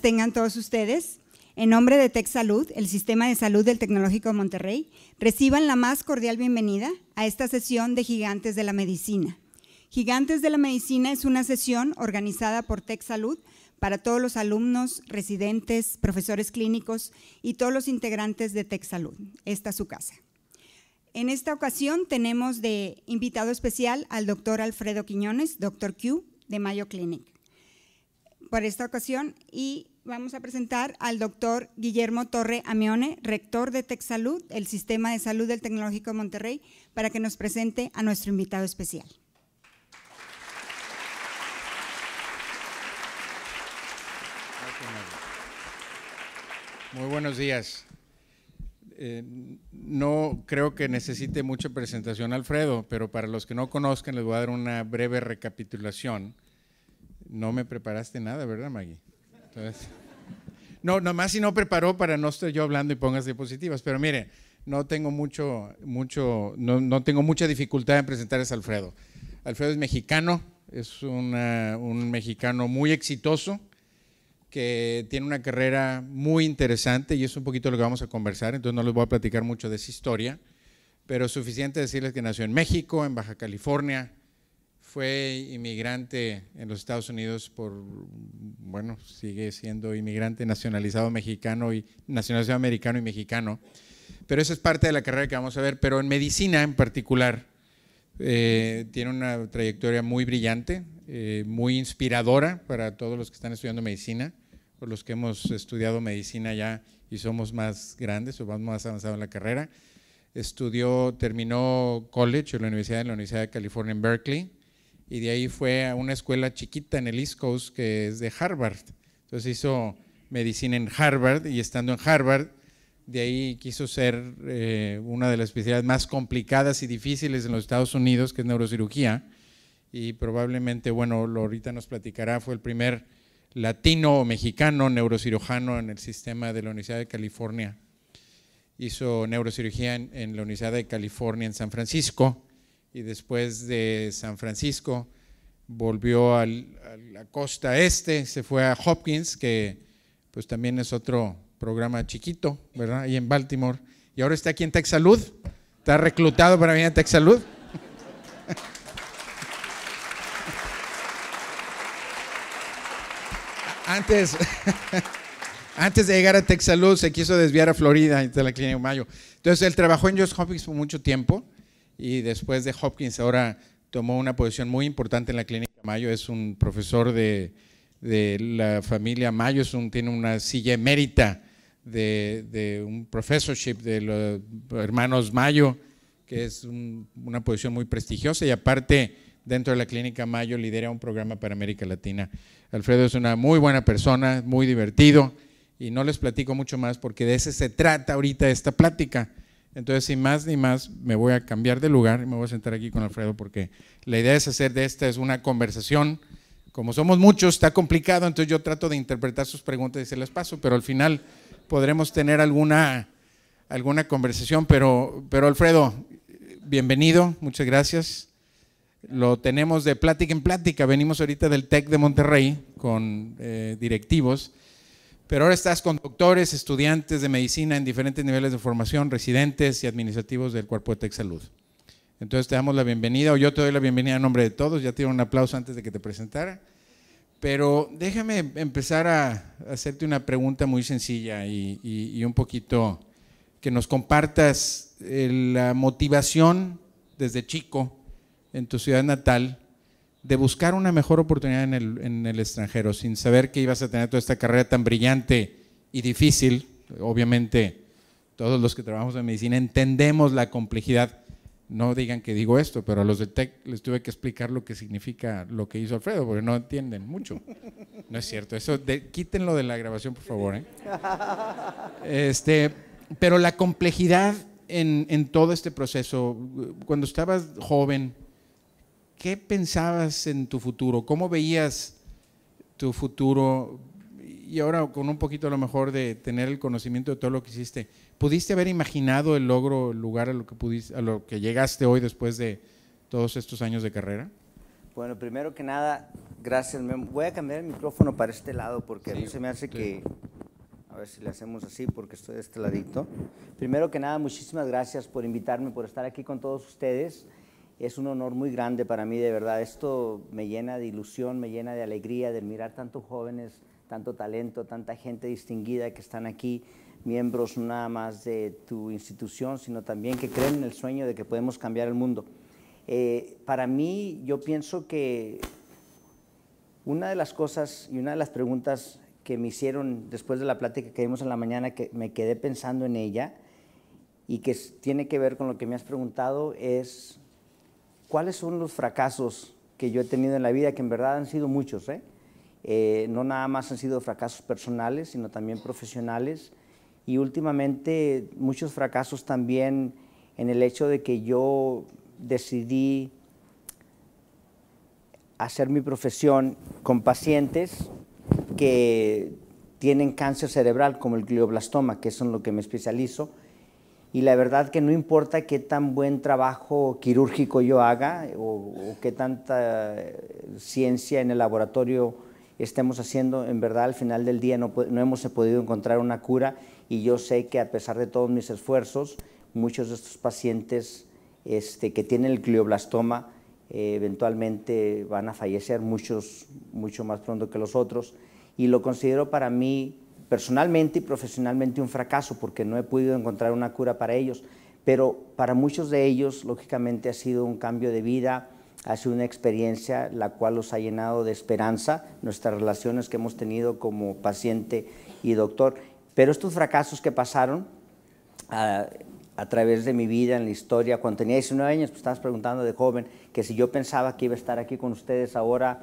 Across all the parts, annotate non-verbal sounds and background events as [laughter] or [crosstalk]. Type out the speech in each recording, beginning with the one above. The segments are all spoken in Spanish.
tengan todos ustedes. En nombre de TechSalud, el Sistema de Salud del Tecnológico de Monterrey, reciban la más cordial bienvenida a esta sesión de Gigantes de la Medicina. Gigantes de la Medicina es una sesión organizada por TechSalud para todos los alumnos, residentes, profesores clínicos y todos los integrantes de TechSalud. Esta es su casa. En esta ocasión tenemos de invitado especial al doctor Alfredo Quiñones, doctor Q, de Mayo Clinic. Por esta ocasión, y vamos a presentar al doctor Guillermo Torre Amione, rector de TechSalud, el Sistema de Salud del Tecnológico de Monterrey, para que nos presente a nuestro invitado especial. Muy buenos días. Eh, no creo que necesite mucha presentación Alfredo, pero para los que no conozcan les voy a dar una breve recapitulación. No me preparaste nada, ¿verdad, Maggie? Entonces, no, nomás si no preparó para no estar yo hablando y pongas diapositivas, pero mire, no tengo mucho, mucho, no, no tengo mucha dificultad en presentarles a Alfredo. Alfredo es mexicano, es un mexicano muy exitoso que tiene una carrera muy interesante y es un poquito lo que vamos a conversar, entonces no les voy a platicar mucho de su historia, pero es suficiente decirles que nació en México, en Baja California, fue inmigrante en los Estados Unidos por, bueno, sigue siendo inmigrante nacionalizado mexicano y nacionalizado americano y mexicano. Pero esa es parte de la carrera que vamos a ver. Pero en medicina en particular, eh, tiene una trayectoria muy brillante, eh, muy inspiradora para todos los que están estudiando medicina, o los que hemos estudiado medicina ya y somos más grandes o vamos más avanzados en la carrera. Estudió, terminó college la universidad, en la Universidad de California en Berkeley y de ahí fue a una escuela chiquita en el East Coast que es de Harvard. Entonces hizo medicina en Harvard y estando en Harvard, de ahí quiso ser eh, una de las especialidades más complicadas y difíciles en los Estados Unidos, que es neurocirugía. Y probablemente, bueno, lo ahorita nos platicará, fue el primer latino o mexicano neurocirujano en el sistema de la Universidad de California. Hizo neurocirugía en, en la Universidad de California en San Francisco y después de San Francisco volvió a la costa este, se fue a Hopkins, que pues también es otro programa chiquito, ¿verdad? Y en Baltimore. Y ahora está aquí en Texalud, está reclutado para venir a Texalud. [laughs] antes, [laughs] antes de llegar a Texalud se quiso desviar a Florida, a la Clínica Mayo. Entonces él trabajó en Johns Hopkins por mucho tiempo y después de Hopkins ahora tomó una posición muy importante en la clínica Mayo, es un profesor de, la familia Mayo, tiene una silla emérita de, un professorship de los hermanos Mayo, que es una posición muy prestigiosa y aparte dentro de la clínica Mayo lidera un programa para América Latina. Alfredo es una muy buena persona, muy divertido y no les platico mucho más porque de ese se trata ahorita esta plática entonces, sin más ni más, me voy a cambiar de lugar y me voy a sentar aquí con Alfredo porque la idea es hacer de esta es una conversación. Como somos muchos, está complicado, entonces yo trato de interpretar sus preguntas y se las paso, pero al final podremos tener alguna, alguna conversación. Pero, pero Alfredo, bienvenido, muchas gracias. Lo tenemos de plática en plática. Venimos ahorita del TEC de Monterrey con eh, directivos pero ahora estás con doctores, estudiantes de medicina en diferentes niveles de formación, residentes y administrativos del cuerpo de Tech Salud. Entonces te damos la bienvenida, o yo te doy la bienvenida en nombre de todos, ya te un aplauso antes de que te presentara, pero déjame empezar a hacerte una pregunta muy sencilla y, y un poquito que nos compartas eh, la motivación desde chico en tu ciudad natal de buscar una mejor oportunidad en el, en el, extranjero, sin saber que ibas a tener toda esta carrera tan brillante y difícil. Obviamente, todos los que trabajamos en medicina entendemos la complejidad. No digan que digo esto, pero a los de TEC les tuve que explicar lo que significa lo que hizo Alfredo, porque no entienden mucho. No es cierto. Eso, quítenlo de la grabación, por favor. ¿eh? Este, pero la complejidad en, en todo este proceso, cuando estabas joven, ¿qué pensabas en tu futuro? ¿Cómo veías tu futuro? Y ahora con un poquito a lo mejor de tener el conocimiento de todo lo que hiciste, ¿pudiste haber imaginado el logro, el lugar a lo que, pudiste, lo que llegaste hoy después de todos estos años de carrera? Bueno, primero que nada, gracias. Voy a cambiar el micrófono para este lado porque a mí se me hace que... A ver si le hacemos así porque estoy de este ladito. Primero que nada, muchísimas gracias por invitarme, por estar aquí con todos ustedes es un honor muy grande para mí, de verdad. Esto me llena de ilusión, me llena de alegría de mirar tantos jóvenes, tanto talento, tanta gente distinguida que están aquí, miembros nada más de tu institución, sino también que creen en el sueño de que podemos cambiar el mundo. Eh, para mí, yo pienso que una de las cosas y una de las preguntas que me hicieron después de la plática que dimos en la mañana, que me quedé pensando en ella y que tiene que ver con lo que me has preguntado, es cuáles son los fracasos que yo he tenido en la vida, que en verdad han sido muchos. ¿eh? ¿eh? no nada más han sido fracasos personales, sino también profesionales. Y últimamente muchos fracasos también en el hecho de que yo decidí hacer mi profesión con pacientes que tienen cáncer cerebral, como el glioblastoma, que es en lo que me especializo, y la verdad que no importa qué tan buen trabajo quirúrgico yo haga o, qué tanta eh, ciencia en el laboratorio estemos haciendo, en verdad al final del día no, hemos podido encontrar una cura y yo sé que a pesar de todos mis esfuerzos, muchos de estos pacientes este, que tienen el glioblastoma eh, eventualmente van a fallecer, muchos mucho más pronto que los otros, y lo considero para mí personalmente y profesionalmente un fracaso porque no he podido encontrar una cura para ellos, pero para muchos de ellos, lógicamente, ha sido un cambio de vida, ha sido una experiencia la cual los ha llenado de esperanza, nuestras relaciones que hemos tenido como paciente y doctor. Pero estos fracasos que pasaron ah, a, través de mi vida en la historia, cuando tenía 19 años, pues estabas preguntando de joven, que si yo pensaba que iba a estar aquí con ustedes ahora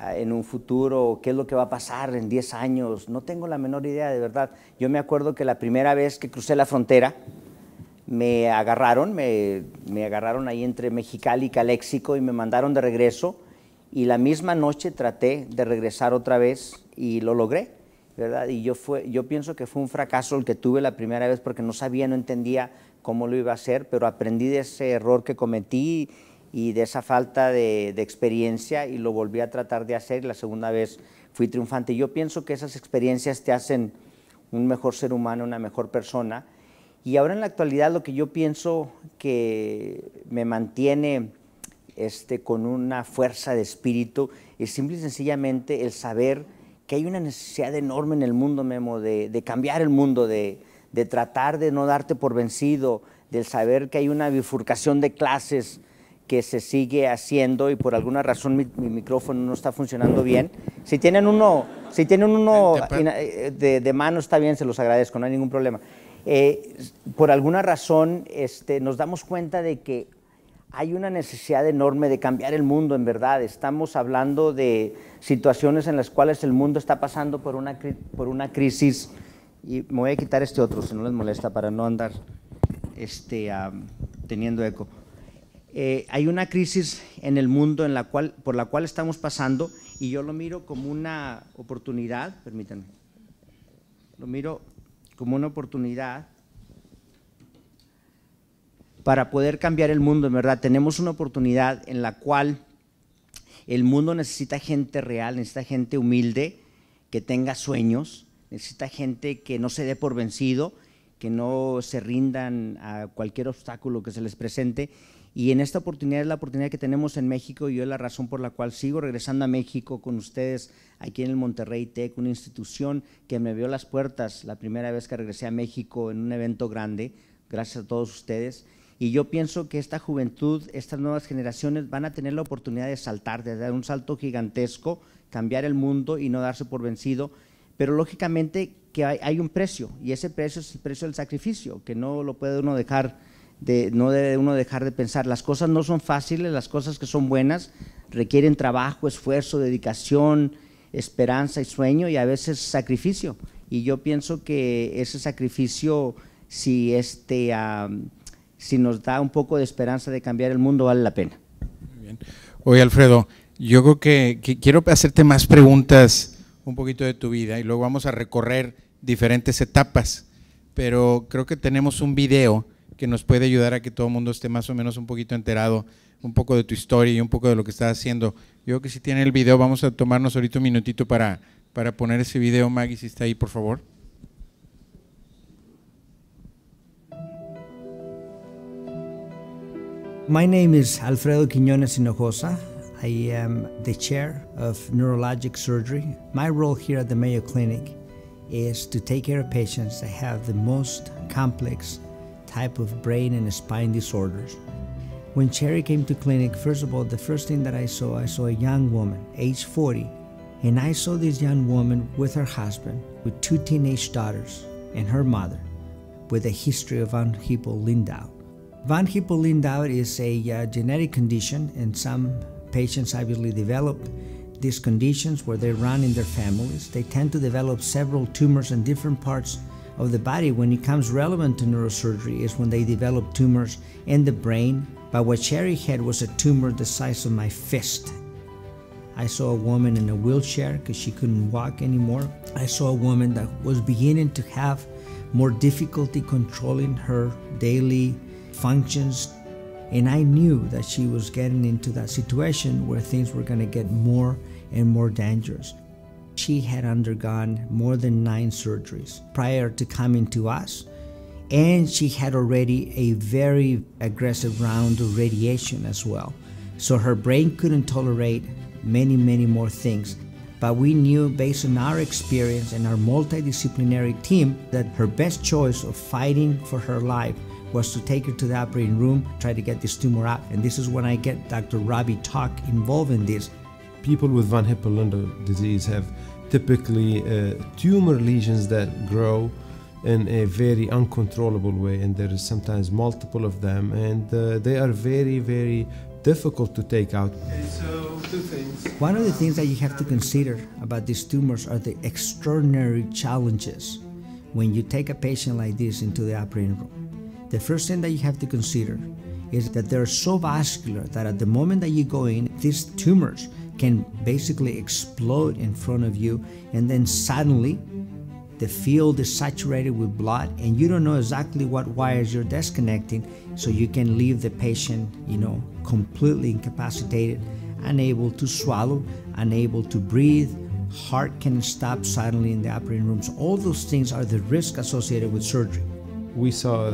Ah, en un futuro, qué es lo que va a pasar en 10 años, no tengo la menor idea, de verdad. Yo me acuerdo que la primera vez que crucé la frontera, me agarraron, me, agarraron ahí entre Mexicali y Caléxico y me mandaron de regreso y la misma noche traté de regresar otra vez y lo logré, ¿verdad? Y yo, fue, yo pienso que fue un fracaso el que tuve la primera vez porque no sabía, no entendía cómo lo iba a hacer, pero aprendí de ese error que cometí y de esa falta de, experiencia y lo volví a tratar de hacer la segunda vez fui triunfante. Yo pienso que esas experiencias te hacen un mejor ser humano, una mejor persona. Y ahora en la actualidad lo que yo pienso que me mantiene este, con una fuerza de espíritu es simple y sencillamente el saber que hay una necesidad enorme en el mundo, Memo, de, cambiar el mundo, de, de tratar de no darte por vencido, del saber que hay una bifurcación de clases, que se sigue haciendo y por alguna razón mi, micrófono no está funcionando bien. Si tienen uno, si tienen uno eh, de, de, mano está bien, se los agradezco, no hay ningún problema. Eh, por alguna razón este, nos damos cuenta de que hay una necesidad enorme de cambiar el mundo, en verdad. Estamos hablando de situaciones en las cuales el mundo está pasando por una, por una crisis. Y me voy a quitar este otro, si no les molesta, para no andar este, teniendo eco. Eh, hay una crisis en el mundo en la cual, por la cual estamos pasando y yo lo miro como una oportunidad, permítanme, lo miro como una oportunidad para poder cambiar el mundo, en verdad. Tenemos una oportunidad en la cual el mundo necesita gente real, necesita gente humilde, que tenga sueños, necesita gente que no se dé por vencido, que no se rindan a cualquier obstáculo que se les presente y en esta oportunidad es la oportunidad que tenemos en México y yo es la razón por la cual sigo regresando a México con ustedes aquí en el Monterrey Tech, una institución que me abrió las puertas la primera vez que regresé a México en un evento grande, gracias a todos ustedes. Y yo pienso que esta juventud, estas nuevas generaciones van a tener la oportunidad de saltar, de dar un salto gigantesco, cambiar el mundo y no darse por vencido. Pero lógicamente que hay, un precio y ese precio es el precio del sacrificio, que no lo puede uno dejar de, no debe uno dejar de pensar. Las cosas no son fáciles, las cosas que son buenas requieren trabajo, esfuerzo, dedicación, esperanza y sueño y a veces sacrificio. Y yo pienso que ese sacrificio, si, este, si nos da un poco de esperanza de cambiar el mundo, vale la pena. Muy Oye, Alfredo, yo creo que quiero hacerte más preguntas un poquito de tu vida y luego vamos a recorrer diferentes etapas, pero creo que tenemos un video que nos puede ayudar a que todo el mundo esté más o menos un poquito enterado, un poco de tu historia y un poco de lo que estás haciendo. Yo creo que si tiene el video, vamos a tomarnos ahorita un minutito para, para poner ese video, Maggie, si está ahí, por favor. My name is Alfredo Quiñones Hinojosa. I am the chair of neurologic surgery. My role here at the Mayo Clinic is to take care of patients that have the most complex type of brain and spine disorders. When Cherry came to clinic, first of all, the first thing that I saw, I saw a young woman, age 40, and I saw this young woman with her husband, with two teenage daughters, and her mother, with a history of von Hippel-Lindau. Von Hippel-Lindau is a uh, genetic condition, and some patients obviously develop these conditions where they run in their families. They tend to develop several tumors in different parts of the body when it comes relevant to neurosurgery is when they develop tumors in the brain. But what Sherry had was a tumor the size of my fist. I saw a woman in a wheelchair because she couldn't walk anymore. I saw a woman that was beginning to have more difficulty controlling her daily functions. And I knew that she was getting into that situation where things were going to get more and more dangerous. She had undergone more than nine surgeries prior to coming to us, and she had already a very aggressive round of radiation as well. So her brain couldn't tolerate many, many more things. But we knew based on our experience and our multidisciplinary team that her best choice of fighting for her life was to take her to the operating room, try to get this tumor out. And this is when I get Dr. Robbie Talk involved in this people with Van Hippel-Lindau disease have typically uh, tumor lesions that grow in a very uncontrollable way, and there is sometimes multiple of them, and uh, they are very, very difficult to take out. Okay, so two things. One of the things that you have to consider about these tumors are the extraordinary challenges when you take a patient like this into the operating room. The first thing that you have to consider is that they're so vascular that at the moment that you go in, these tumors can basically explode in front of you, and then suddenly the field is saturated with blood and you don't know exactly what wires you're disconnecting so you can leave the patient you know completely incapacitated unable to swallow unable to breathe heart can stop suddenly in the operating rooms. so all those things are the risk associated with surgery we saw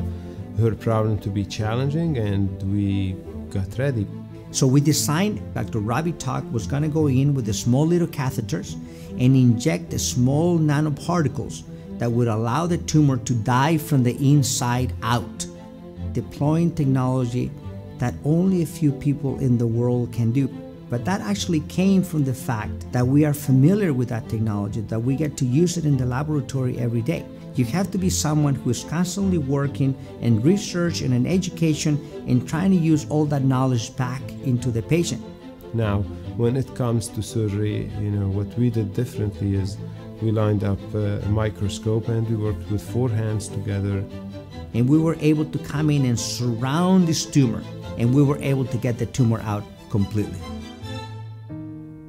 her problem to be challenging and we got ready so we designed, Dr. Ravi Talk was gonna go in with the small little catheters and inject the small nanoparticles that would allow the tumor to die from the inside out, deploying technology that only a few people in the world can do. But that actually came from the fact that we are familiar with that technology, that we get to use it in the laboratory every day. You have to be someone who is constantly working and research and an education and trying to use all that knowledge back into the patient. Now, when it comes to surgery, you know, what we did differently is we lined up uh, a microscope and we worked with four hands together. And we were able to come in and surround this tumor and we were able to get the tumor out completely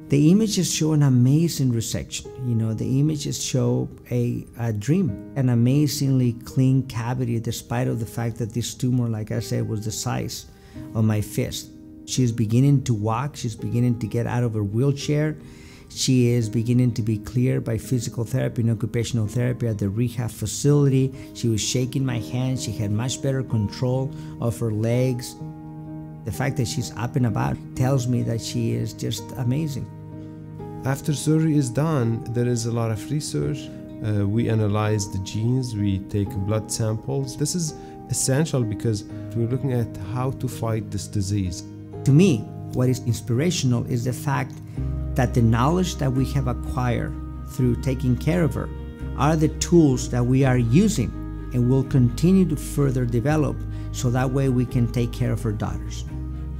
the images show an amazing resection. You know, the images show a, a dream, an amazingly clean cavity, despite of the fact that this tumor, like I said, was the size of my fist. She's beginning to walk. She's beginning to get out of her wheelchair. She is beginning to be cleared by physical therapy and occupational therapy at the rehab facility. She was shaking my hand. She had much better control of her legs. The fact that she's up and about tells me that she is just amazing. After surgery is done, there is a lot of research. Uh, we analyze the genes, we take blood samples. This is essential because we're looking at how to fight this disease. To me, what is inspirational is the fact that the knowledge that we have acquired through taking care of her are the tools that we are using and will continue to further develop so that way we can take care of our daughters.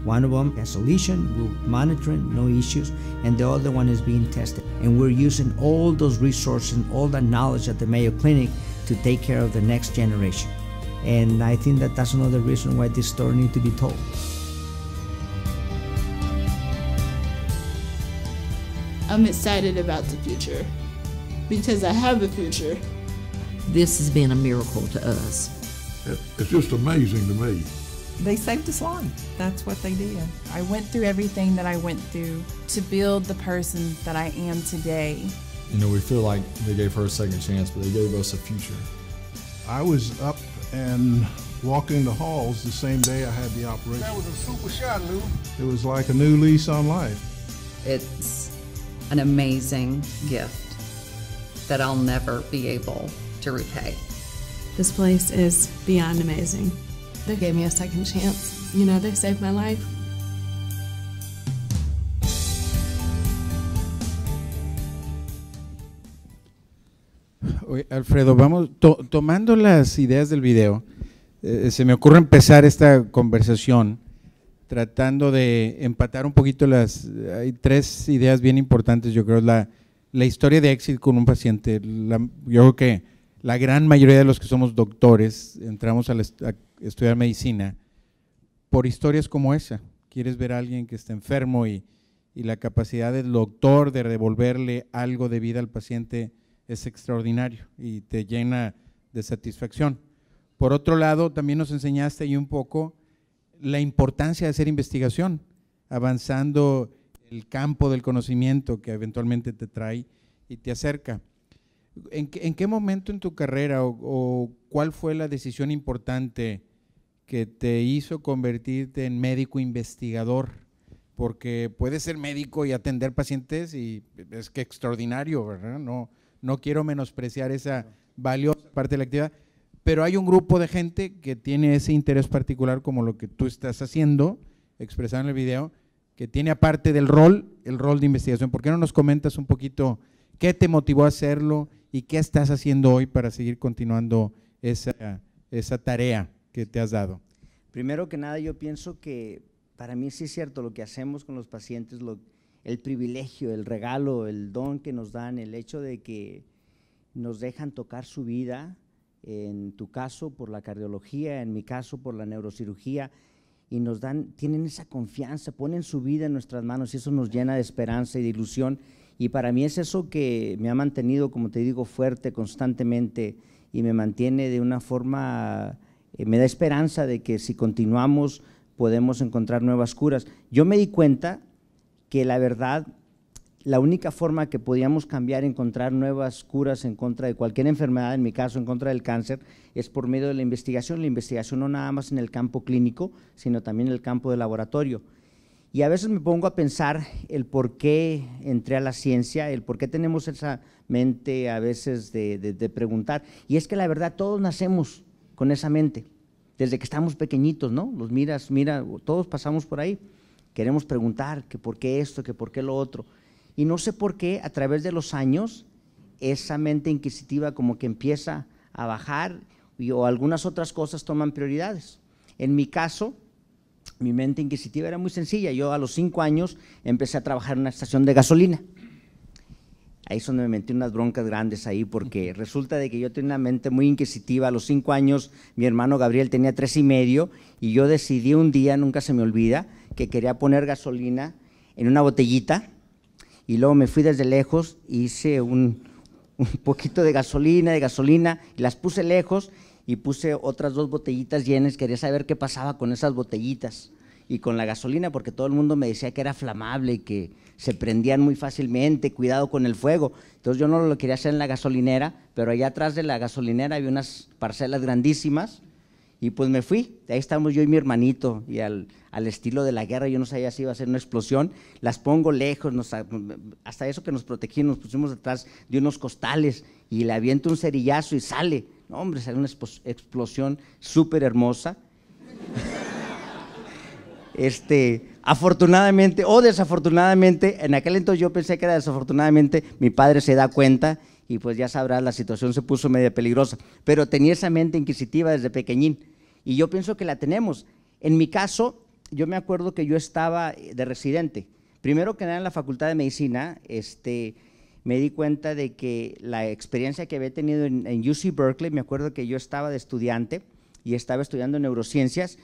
One of them has a lesion, we're monitoring, no issues, and the other one is being tested. And we're using all those resources and all that knowledge at the Mayo Clinic to take care of the next generation. And I think that that's another reason why this story needs to be told. I'm excited about the future because I have a future. This has been a miracle to us. It's just amazing to me they saved his life. That's what they did. I went through everything that I went through to build the person that I am today. You know, we feel like they gave her a second chance, but they gave us a future. I was up and walking the halls the same day I had the operation. That was a super shot, Lou. It was like a new lease on life. It's an amazing gift that I'll never be able to repay. This place is beyond amazing. me chance. Alfredo, vamos tomando las ideas del video. Eh, se me ocurre empezar esta conversación tratando de empatar un poquito las. Hay tres ideas bien importantes, yo creo. La, la historia de éxito con un paciente. yo creo que la gran mayoría de los que somos doctores entramos a, estudiar medicina por historias como esa. Quieres ver a alguien que está enfermo y, y la capacidad del doctor de devolverle algo de vida al paciente es extraordinario y te llena de satisfacción. Por otro lado, también nos enseñaste ahí un poco la importancia de hacer investigación, avanzando el campo del conocimiento que eventualmente te trae y te acerca. ¿En, qué momento en tu carrera o, cuál fue la decisión importante que te hizo convertirte en médico investigador? Porque puedes ser médico y atender pacientes y es que extraordinario, ¿verdad? No, no quiero menospreciar esa valiosa parte de la actividad, pero hay un grupo de gente que tiene ese interés particular como lo que tú estás haciendo, expresado en el video, que tiene aparte del rol, el rol de investigación. ¿Por qué no nos comentas un poquito qué te motivó a hacerlo y qué estás haciendo hoy para seguir continuando esa, tarea que te has dado. Primero que nada, yo pienso que para mí sí es cierto lo que hacemos con los pacientes, el privilegio, el regalo, el don que nos dan, el hecho de que nos dejan tocar su vida, en tu caso por la cardiología, en mi caso por la neurocirugía, y nos dan, tienen esa confianza, ponen su vida en nuestras manos y eso nos llena de esperanza y de ilusión y para mí es eso que me ha mantenido, como te digo, fuerte constantemente y me mantiene de una forma, eh, me da esperanza de que si continuamos podemos encontrar nuevas curas. Yo me di cuenta que la verdad, la única forma que podíamos cambiar, encontrar nuevas curas en contra de cualquier enfermedad, en mi caso en contra del cáncer, es por medio de la investigación. La investigación no nada más en el campo clínico, sino también en el campo de laboratorio. Y a veces me pongo a pensar el por qué entré a la ciencia, el por qué tenemos esa mente a veces de, preguntar. Y es que la verdad todos nacemos con esa mente, desde que estamos pequeñitos, ¿no? Los miras, mira, todos pasamos por ahí. Queremos preguntar que por qué esto, que por qué lo otro. Y no sé por qué a través de los años esa mente inquisitiva como que empieza a bajar o algunas otras cosas toman prioridades. En mi caso, mi mente inquisitiva era muy sencilla. Yo a los cinco años empecé a trabajar en una estación de gasolina. Ahí es donde me metí unas broncas grandes ahí, porque resulta de que yo tenía una mente muy inquisitiva. A los cinco años, mi hermano Gabriel tenía tres y medio, y yo decidí un día, nunca se me olvida, que quería poner gasolina en una botellita. Y luego me fui desde lejos, hice un, un poquito de gasolina, de gasolina, y las puse lejos, y puse otras dos botellitas llenas. Quería saber qué pasaba con esas botellitas y con la gasolina, porque todo el mundo me decía que era flamable y que se prendían muy fácilmente, cuidado con el fuego. Entonces yo no lo quería hacer en la gasolinera, pero allá atrás de la gasolinera había unas parcelas grandísimas y pues me fui. Ahí estamos yo y mi hermanito y al, estilo de la guerra, yo no sabía si iba a ser una explosión. Las pongo lejos, hasta eso que nos protegimos, nos pusimos detrás de unos costales y le aviento un cerillazo y sale no, hombre, salió una explosión súper hermosa. este, afortunadamente o desafortunadamente, en aquel entonces yo pensé que era desafortunadamente, mi padre se da cuenta y pues ya sabrás, la situación se puso media peligrosa. Pero tenía esa mente inquisitiva desde pequeñín y yo pienso que la tenemos. En mi caso, yo me acuerdo que yo estaba de residente. Primero que nada en la Facultad de Medicina, este, me di cuenta de que la experiencia que había tenido en, UC Berkeley, me acuerdo que yo estaba de estudiante y estaba estudiando neurociencias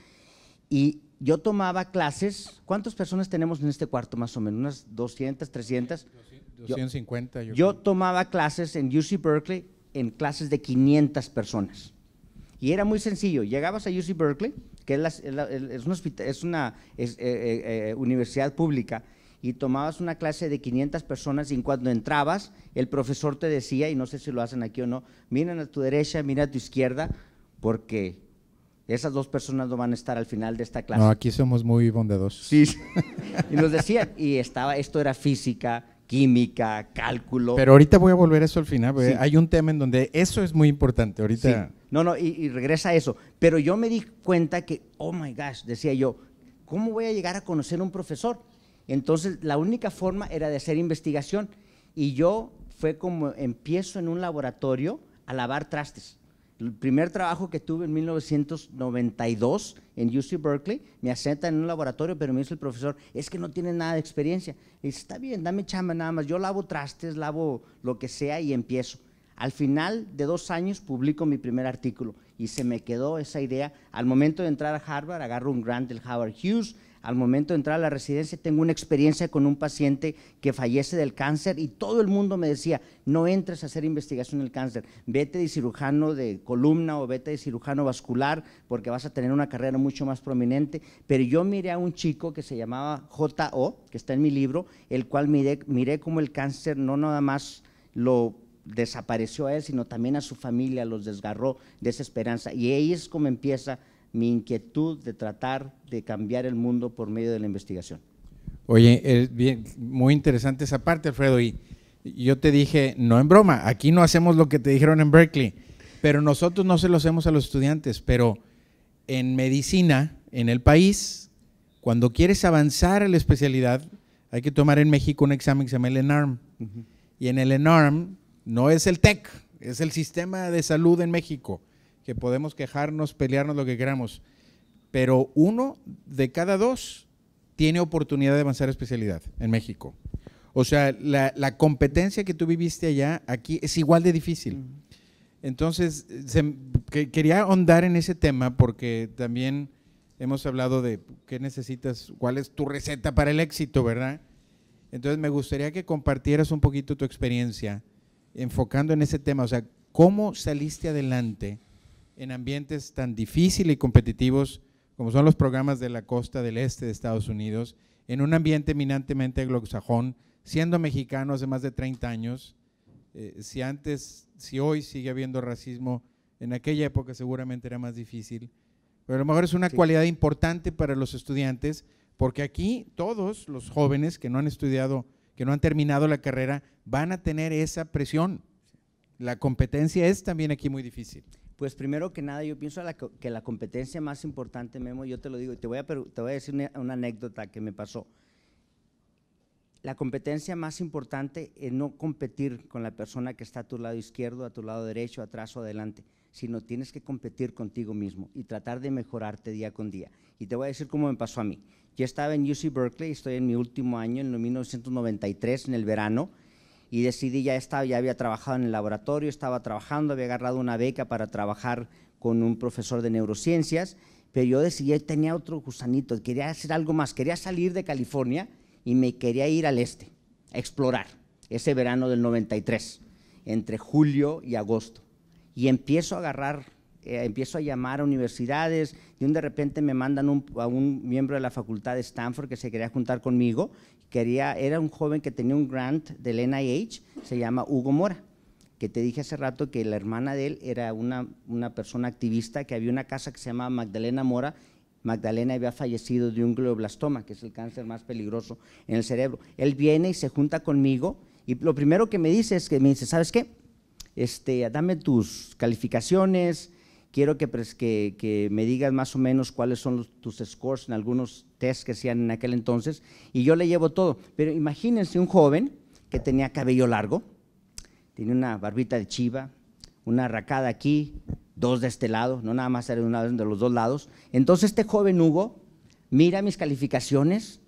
y yo tomaba clases. ¿Cuántas personas tenemos en este cuarto más o menos? ¿Unas 200, 300? 250. Yo, tomaba clases en UC Berkeley en clases de 500 personas. Y era muy sencillo. Llegabas a UC Berkeley, que es, una, universidad pública, y tomabas una clase de 500 personas y cuando entrabas, el profesor te decía, y no sé si lo hacen aquí o no, miren a tu derecha, mira a tu izquierda, porque esas dos personas no van a estar al final de esta clase. No, aquí somos muy bondadosos. Sí, y nos decía y estaba, esto era física, química, cálculo. Pero ahorita voy a volver a eso al final, hay un tema en donde eso es muy importante. Ahorita. No, no, y, y, regresa a eso. Pero yo me di cuenta que, oh my gosh, decía yo, ¿cómo voy a llegar a conocer a un profesor? Entonces, la única forma era de hacer investigación. Y yo fue como empiezo en un laboratorio a lavar trastes. El primer trabajo que tuve en 1992 en UC Berkeley, me asenta en un laboratorio, pero me dice el profesor, es que no tiene nada de experiencia. Y dice, está bien, dame chamba nada más, yo lavo trastes, lavo lo que sea y empiezo. Al final de dos años publico mi primer artículo y se me quedó esa idea. Al momento de entrar a Harvard, agarro un grant del Harvard Hughes, al momento de entrar a la residencia, tengo una experiencia con un paciente que fallece del cáncer y todo el mundo me decía, no entres a hacer investigación del cáncer, vete de cirujano de columna o vete de cirujano vascular porque vas a tener una carrera mucho más prominente. Pero yo miré a un chico que se llamaba J.O., que está en mi libro, el cual miré, cómo el cáncer no nada más lo desapareció a él, sino también a su familia, los desgarró de esa esperanza. Y ahí es como empieza mi inquietud de tratar de cambiar el mundo por medio de la investigación. Oye, es eh, muy interesante esa parte, Alfredo. Y yo te dije, no en broma, aquí no hacemos lo que te dijeron en Berkeley, pero nosotros no se lo hacemos a los estudiantes, pero en medicina, en el país, cuando quieres avanzar en la especialidad, hay que tomar en México un examen que se llama el ENARM. Y en el ENARM no es el TEC, es el Sistema de Salud en México que podemos quejarnos, pelearnos lo que queramos, pero uno de cada dos tiene oportunidad de avanzar a especialidad en México. O sea, la, la, competencia que tú viviste allá, aquí, es igual de difícil. Entonces, quería ahondar en ese tema porque también hemos hablado de qué necesitas, cuál es tu receta para el éxito, ¿verdad? Entonces, me gustaría que compartieras un poquito tu experiencia enfocando en ese tema. O sea, ¿cómo saliste adelante? en ambientes tan difíciles y competitivos como son los programas de la costa del este de Estados Unidos, en un ambiente eminentemente anglosajón, siendo mexicano hace más de 30 años, eh, si antes, si hoy sigue habiendo racismo, en aquella época seguramente era más difícil, pero a lo mejor es una cualidad importante para los estudiantes, porque aquí todos los jóvenes que no han estudiado, que no han terminado la carrera, van a tener esa presión. La competencia es también aquí muy difícil. Pues primero que nada, yo pienso que la competencia más importante, Memo, yo te lo digo, y te voy a, te voy a decir una, anécdota que me pasó. La competencia más importante es no competir con la persona que está a tu lado izquierdo, a tu lado derecho, atrás o adelante, sino tienes que competir contigo mismo y tratar de mejorarte día con día. Y te voy a decir cómo me pasó a mí. Yo estaba en UC Berkeley, estoy en mi último año, en 1993, en el verano, y decidí, ya estaba, ya había trabajado en el laboratorio, estaba trabajando, había agarrado una beca para trabajar con un profesor de neurociencias, pero yo decidí, tenía otro gusanito, quería hacer algo más, quería salir de California y me quería ir al este, a explorar, ese verano del 93, entre julio y agosto. Y empiezo a agarrar eh, empiezo a llamar a universidades y de repente me mandan a un miembro de la facultad de Stanford que se quería juntar conmigo era un joven que tenía un grant del NIH, se llama Hugo Mora, que te dije hace rato que la hermana de él era una, una persona activista, que había una casa que se llamaba Magdalena Mora, Magdalena había fallecido de un glioblastoma, que es el cáncer más peligroso en el cerebro. Él viene y se junta conmigo y lo primero que me dice es que me dice, ¿sabes qué? Este, dame tus calificaciones, quiero que, que, que me digas más o menos cuáles son tus scores en algunos que hacían en aquel entonces, y yo le llevo todo. Pero imagínense un joven que tenía cabello largo, tenía una barbita de chiva, una racada aquí, dos de este lado, no nada más era de, los dos lados. Entonces este joven Hugo mira mis calificaciones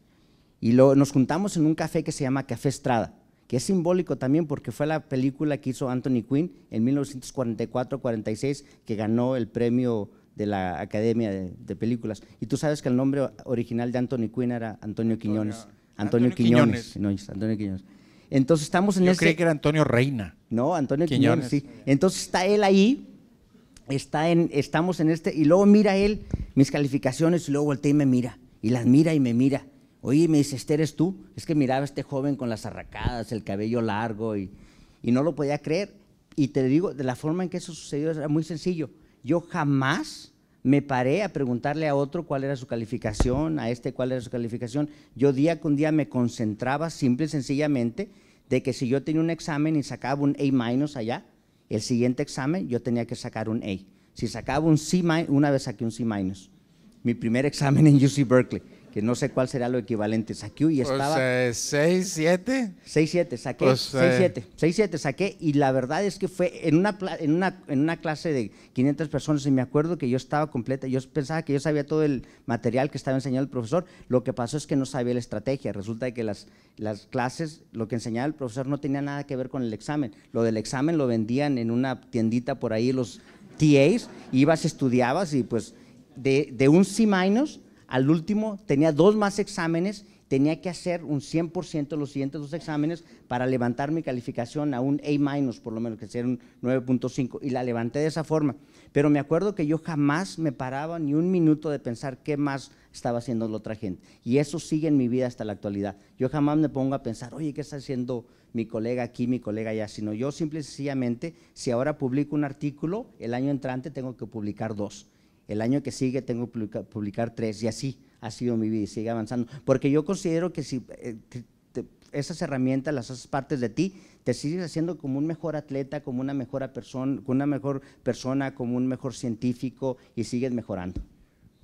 y lo, nos juntamos en un café que se llama Café Estrada, que es simbólico también porque fue la película que hizo Anthony Quinn en 1944-46 que ganó el premio de la Academia de, Películas. Y tú sabes que el nombre original de Anthony Quinn era Antonio Quiñones. Antonio, Quiñones. No, Antonio Quiñones. Entonces estamos en Yo creí que era Antonio Reina. No, Antonio Quiñones. sí. Entonces está él ahí, está en, estamos en este, y luego mira él mis calificaciones y luego voltea y me mira, y las mira y me mira. Oye, me dice, ¿este eres tú? Es que miraba a este joven con las arracadas, el cabello largo, y, y no lo podía creer. Y te digo, de la forma en que eso sucedió era muy sencillo yo jamás me paré a preguntarle a otro cuál era su calificación, a este cuál era su calificación. Yo día con día me concentraba simple y sencillamente de que si yo tenía un examen y sacaba un A- allá, el siguiente examen yo tenía que sacar un A. Si sacaba un C-, una vez saqué un C-, mi primer [laughs] examen en UC Berkeley que no sé cuál será lo equivalente. Saqué y pues, estaba. Eh, ¿Seis, siete? Seis, siete, saqué. Pues, seis, eh, siete. Seis, siete, saqué. Y la verdad es que fue en una, en una, en una clase de 500 personas y me acuerdo que yo estaba completa. Yo pensaba que yo sabía todo el material que estaba enseñando el profesor. Lo que pasó es que no sabía la estrategia. Resulta que las, las clases, lo que enseñaba el profesor no tenía nada que ver con el examen. Lo del examen lo vendían en una tiendita por ahí los TAs. Ibas, estudiabas y pues de, de un C- al último tenía dos más exámenes, tenía que hacer un 100% los siguientes dos exámenes para levantar mi calificación a un A-, por lo menos, que sea un 9.5, y la levanté de esa forma. Pero me acuerdo que yo jamás me paraba ni un minuto de pensar qué más estaba haciendo la otra gente. Y eso sigue en mi vida hasta la actualidad. Yo jamás me pongo a pensar, oye, ¿qué está haciendo mi colega aquí, mi colega allá? Sino yo simple y sencillamente, si ahora publico un artículo, el año entrante tengo que publicar dos el año que sigue tengo que publicar tres y así ha sido mi vida y sigue avanzando. Porque yo considero que si eh, esas herramientas las haces partes de ti, te sigues haciendo como un mejor atleta, como una mejor persona, como una mejor persona, como un mejor científico y sigues mejorando.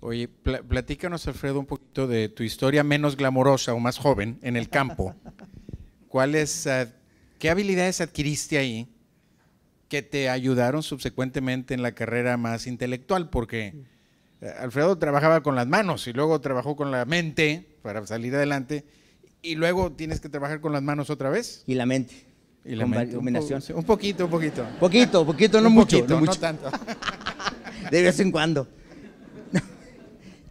Oye, platícanos, Alfredo, un poquito de tu historia menos glamorosa o más joven en el campo. [laughs] Eh, qué habilidades adquiriste ahí? que te ayudaron subsecuentemente en la carrera más intelectual, porque eh, Alfredo trabajaba con las manos y luego trabajó con la mente para salir adelante y luego tienes que trabajar con las manos otra vez. Y la mente. Y la mente. Combinación. Un, poquito, un poquito. Poquito, [laughs] poquito, no, un mucho, poquito, no mucho. tanto. [laughs] de vez en cuando. [laughs]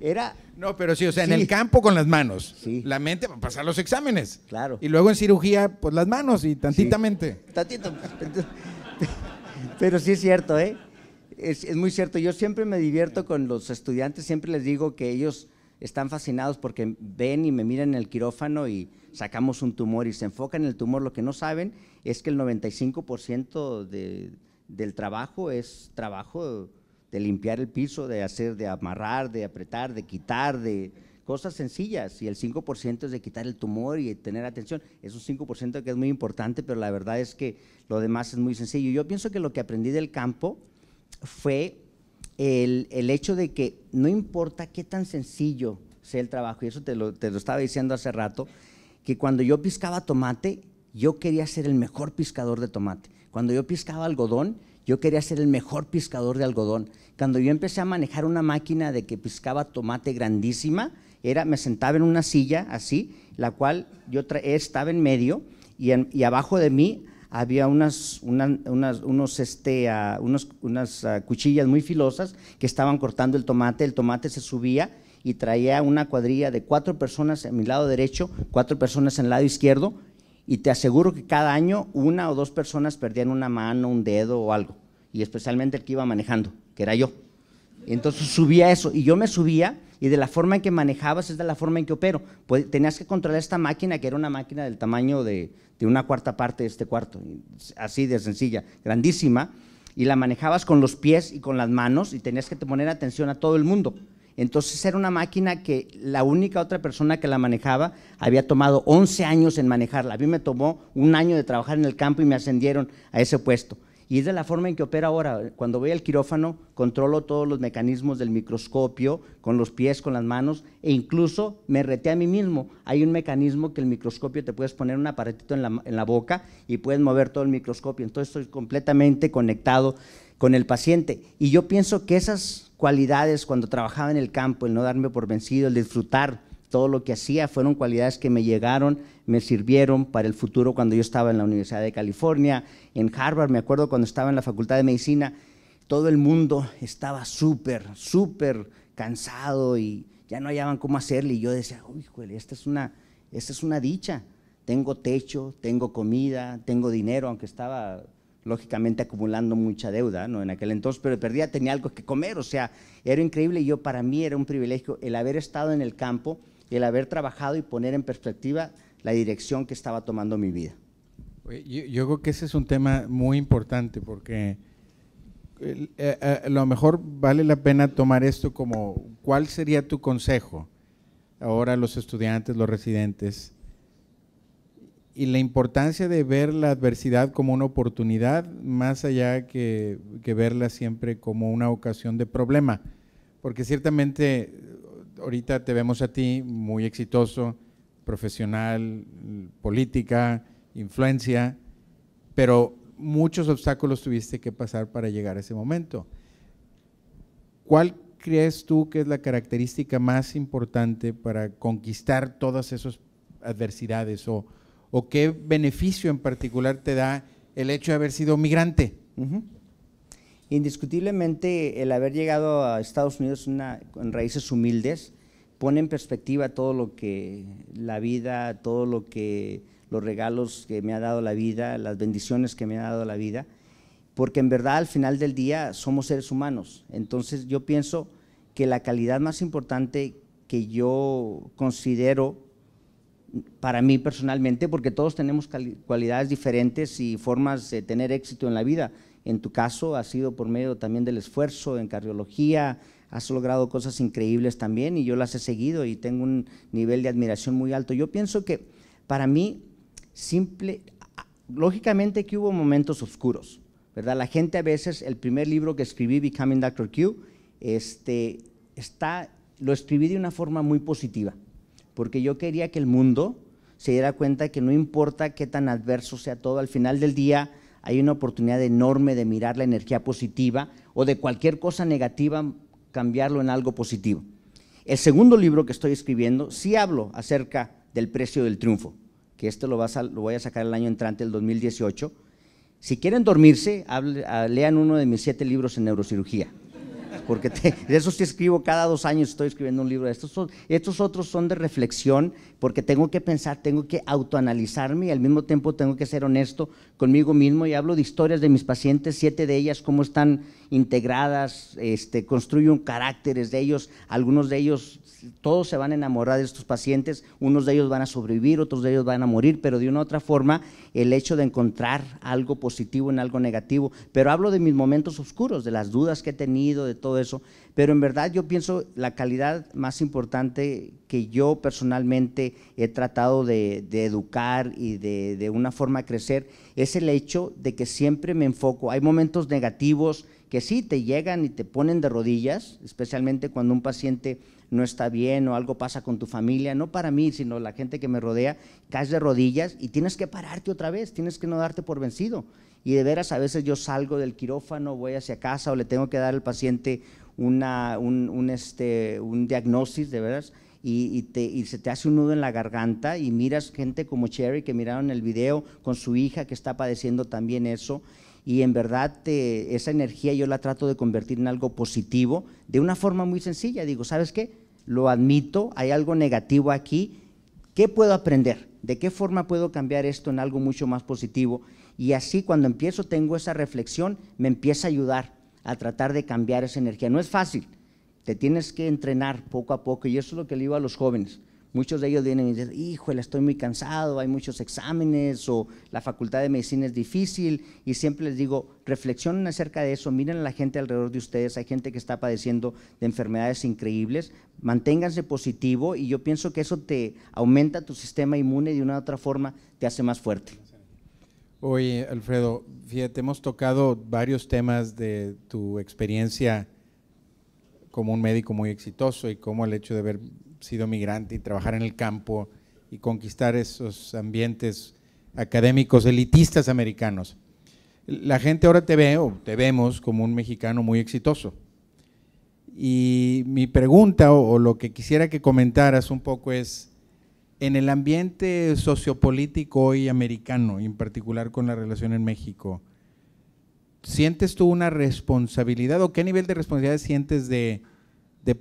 Era. No, pero sí, o sea, en el campo con las manos. La mente para pasar los exámenes. Claro. Y luego en cirugía, pues las manos y tantitamente. mente Tantito. [laughs] Pero sí es cierto, ¿eh? Es, muy cierto. Yo siempre me divierto con los estudiantes, siempre les digo que ellos están fascinados porque ven y me miran en el quirófano y sacamos un tumor y se enfocan en el tumor. Lo que no saben es que el 95% del trabajo es trabajo de limpiar el piso, de hacer, de amarrar, de apretar, de quitar, de Cosas sencillas, y el 5% es de quitar el tumor y tener atención. Es un 5% que es muy importante, pero la verdad es que lo demás es muy sencillo. Yo pienso que lo que aprendí del campo fue el, el hecho de que no importa qué tan sencillo sea el trabajo, y eso te lo, te lo estaba diciendo hace rato, que cuando yo piscaba tomate, yo quería ser el mejor piscador de tomate. Cuando yo piscaba algodón, yo quería ser el mejor piscador de algodón. Cuando yo empecé a manejar una máquina de que piscaba tomate grandísima, era, me sentaba en una silla así, la cual yo estaba en medio y, abajo de mí había unas, unas, unos, este, ah, unas ah, cuchillas muy filosas que estaban cortando el tomate, el tomate se subía y traía una cuadrilla de cuatro personas en mi lado derecho, cuatro personas en el lado izquierdo, y te aseguro que cada año una o dos personas perdían una mano, un dedo o algo, y especialmente el que iba manejando, que era yo. Entonces subía eso, y yo me subía y de la forma en que manejabas es de la forma en que opero. Pues, tenías que controlar esta máquina, que era una máquina del tamaño de, de una cuarta parte de este cuarto, así de sencilla, grandísima, y la manejabas con los pies y con las manos y tenías que poner atención a todo el mundo. Entonces era una máquina que la única otra persona que la manejaba había tomado 11 años en manejarla. A mí me tomó un año de trabajar en el campo y me ascendieron a ese puesto. Y es de la forma en que opera ahora. Cuando voy al quirófano, controlo todos los mecanismos del microscopio, con los pies, con las manos, e incluso me reté a mí mismo. Hay un mecanismo que el microscopio te puedes poner un aparatito en la boca y puedes mover todo el microscopio. Entonces estoy completamente conectado con el paciente. Y yo pienso que esas cualidades cuando trabajaba en el campo, el no darme por vencido, el disfrutar, todo lo que hacía fueron cualidades que me llegaron, me sirvieron para el futuro cuando yo estaba en la Universidad de California, en Harvard, me acuerdo cuando estaba en la Facultad de Medicina, todo el mundo estaba súper, súper cansado y ya no hallaban cómo hacerle y yo decía, uy, oh, esta es una, esta es una dicha. Tengo techo, tengo comida, tengo dinero, aunque estaba lógicamente acumulando mucha deuda, En aquel entonces, pero perdía, tenía algo que comer, o sea, era increíble y yo para mí era un privilegio el haber estado en el campo el haber trabajado y poner en perspectiva la dirección que estaba tomando mi vida. Yo, creo que ese es un tema muy importante porque eh, eh, a lo mejor vale la pena tomar esto como, ¿cuál sería tu consejo ahora a los estudiantes, los residentes? Y la importancia de ver la adversidad como una oportunidad, más allá que, que verla siempre como una ocasión de problema. Porque ciertamente ahorita te vemos a ti muy exitoso, profesional, política, influencia, pero muchos obstáculos tuviste que pasar para llegar a ese momento. ¿Cuál crees tú que es la característica más importante para conquistar todas esas adversidades o, qué beneficio en particular te da el hecho de haber sido migrante? Indiscutiblemente, el haber llegado a Estados Unidos una, con raíces humildes pone en perspectiva todo lo que la vida, todo lo que los regalos que me ha dado la vida, las bendiciones que me ha dado la vida, porque en verdad al final del día somos seres humanos. Entonces yo pienso que la calidad más importante que yo considero para mí personalmente, porque todos tenemos cualidades diferentes y formas de tener éxito en la vida, en tu caso ha sido por medio también del esfuerzo en cardiología, has logrado cosas increíbles también y yo las he seguido y tengo un nivel de admiración muy alto. Yo pienso que para mí, simple, lógicamente que hubo momentos oscuros, ¿verdad? La gente a veces, el primer libro que escribí, Becoming Dr. Q, este, está, lo escribí de una forma muy positiva, porque yo quería que el mundo se diera cuenta que no importa qué tan adverso sea todo, al final del día hay una oportunidad enorme de mirar la energía positiva o de cualquier cosa negativa, cambiarlo en algo positivo. El segundo libro que estoy escribiendo sí hablo acerca del precio del triunfo, que este lo, voy a sacar el año entrante, el 2018. Si quieren dormirse, ah, lean uno de mis siete libros en neurocirugía, porque de esos sí escribo cada dos años, estoy escribiendo un libro. Estos, estos otros son de reflexión porque tengo que pensar, tengo que autoanalizarme y al mismo tiempo tengo que ser honesto conmigo mismo y hablo de historias de mis pacientes, siete de ellas, cómo están integradas, este, construyo caracteres de ellos, algunos de ellos, todos se van a enamorar de estos pacientes, unos de ellos van a sobrevivir, otros de ellos van a morir, pero de una u otra forma el hecho de encontrar algo positivo en algo negativo, pero hablo de mis momentos oscuros, de las dudas que he tenido, de todo eso, pero en verdad yo pienso la calidad más importante que yo personalmente he tratado de, educar y de, una forma crecer, es el hecho de que siempre me enfoco. Hay momentos negativos que sí te llegan y te ponen de rodillas, especialmente cuando un paciente no está bien o algo pasa con tu familia, no para mí, sino la gente que me rodea, caes de rodillas y tienes que pararte otra vez, tienes que no darte por vencido. Y de veras, a veces yo salgo del quirófano, voy hacia casa o le tengo que dar al paciente una, un, un, este, un diagnóstico, de veras, y, se te hace un nudo en la garganta y miras gente como Cherry que miraron el video con su hija que está padeciendo también eso. Y en verdad esa energía yo la trato de convertir en algo positivo de una forma muy sencilla. Digo, ¿sabes qué? Lo admito, hay algo negativo aquí. ¿Qué puedo aprender? ¿De qué forma puedo cambiar esto en algo mucho más positivo? Y así cuando empiezo, tengo esa reflexión, me empieza a ayudar a tratar de cambiar esa energía. No es fácil, te tienes que entrenar poco a poco y eso es lo que le digo a los jóvenes. Muchos de ellos vienen y dicen, híjole, estoy muy cansado, hay muchos exámenes o la facultad de medicina es difícil y siempre les digo, reflexionen acerca de eso, miren a la gente alrededor de ustedes, hay gente que está padeciendo de enfermedades increíbles, manténganse positivo y yo pienso que eso te aumenta tu sistema inmune y de una u otra forma te hace más fuerte. Oye, Alfredo, fíjate, hemos tocado varios temas de tu experiencia como un médico muy exitoso y como el hecho de haber sido migrante y trabajar en el campo y conquistar esos ambientes académicos elitistas americanos. La gente ahora te ve o te vemos como un mexicano muy exitoso. Y mi pregunta o, lo que quisiera que comentaras un poco es, en el ambiente sociopolítico hoy americano, en particular con la relación en México, ¿sientes tú una responsabilidad o qué nivel de responsabilidad sientes de,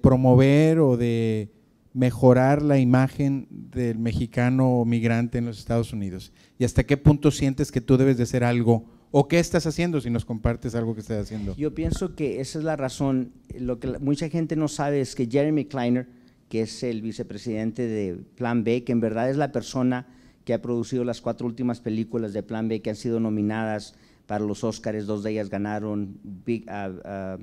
promover o de mejorar la imagen del mexicano migrante en los Estados Unidos? ¿Y hasta qué punto sientes que tú debes de hacer algo? ¿O qué estás haciendo si nos compartes algo que estás haciendo? Yo pienso que esa es la razón. Lo que mucha gente no sabe es que Jeremy Kleiner, que es el vicepresidente de Plan B, que en verdad es la persona que ha producido las cuatro últimas películas de Plan B que han sido nominadas para los Óscares, dos de ellas ganaron ah, ah,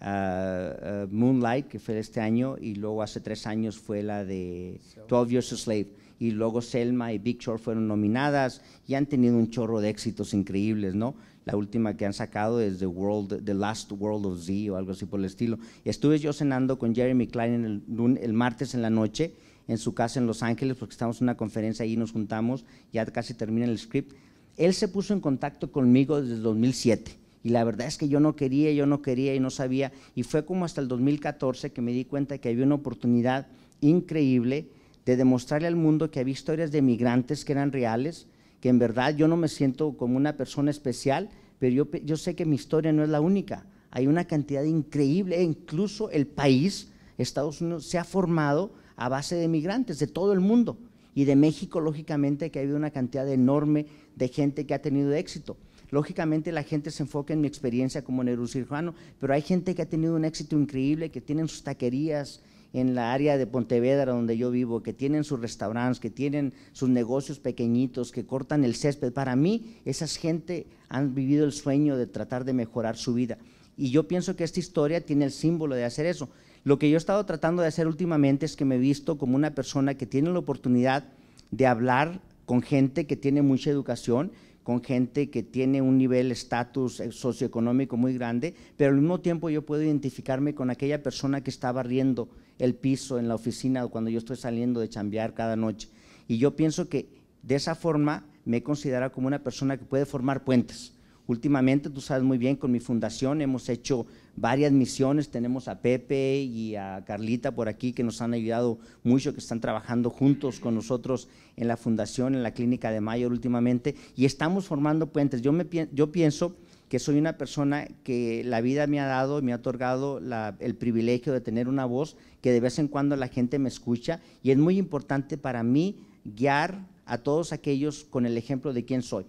ah, Moonlight, que fue este año, y luego hace tres años fue la de 12 Years a Slave. Y luego Selma y Big Short fueron nominadas y han tenido un chorro de éxitos increíbles, ¿no? la última que han sacado es The World, The Last World of Z o algo así por el estilo. Estuve yo cenando con Jeremy Klein el, martes en la noche en su casa en Los Ángeles porque estamos en una conferencia ahí nos juntamos, ya casi termina el script él se puso en contacto conmigo desde 2007 y la verdad es que yo no quería, yo no quería y no sabía y fue como hasta el 2014 que me di cuenta que había una oportunidad increíble de demostrarle al mundo que había historias de migrantes que eran reales, que en verdad yo no me siento como una persona especial, pero yo, yo sé que mi historia no es la única. Hay una cantidad increíble, incluso el país, Estados Unidos, se ha formado a base de migrantes de todo el mundo. Y de México, lógicamente, que ha habido una cantidad enorme de gente que ha tenido éxito. Lógicamente la gente se enfoca en mi experiencia como neurocirujano, pero hay gente que ha tenido un éxito increíble, que tienen sus taquerías en la área de Pontevedra donde yo vivo, que tienen sus restaurantes, que tienen sus negocios pequeñitos, que cortan el césped. Para mí, esas gente han vivido el sueño de tratar de mejorar su vida. Y yo pienso que esta historia tiene el símbolo de hacer eso. Lo que yo he estado tratando de hacer últimamente es que me he visto como una persona que tiene la oportunidad de hablar con gente que tiene mucha educación, con gente que tiene un nivel estatus eh, socioeconómico muy grande, pero al mismo tiempo yo puedo identificarme con aquella persona que está barriendo el piso en la oficina cuando yo estoy saliendo de chambear cada noche. Y yo pienso que de esa forma me considera como una persona que puede formar puentes Últimamente, tú sabes muy bien, con mi fundación hemos hecho varias misiones, tenemos a Pepe y a Carlita por aquí que nos han ayudado mucho, que están trabajando juntos con nosotros en la fundación, en la clínica de Mayor últimamente, y estamos formando puentes. Yo, me, yo pienso que soy una persona que la vida me ha dado, me ha otorgado el privilegio de tener una voz que de vez en cuando la gente me escucha y es muy importante para mí guiar a todos aquellos con el ejemplo de quién soy.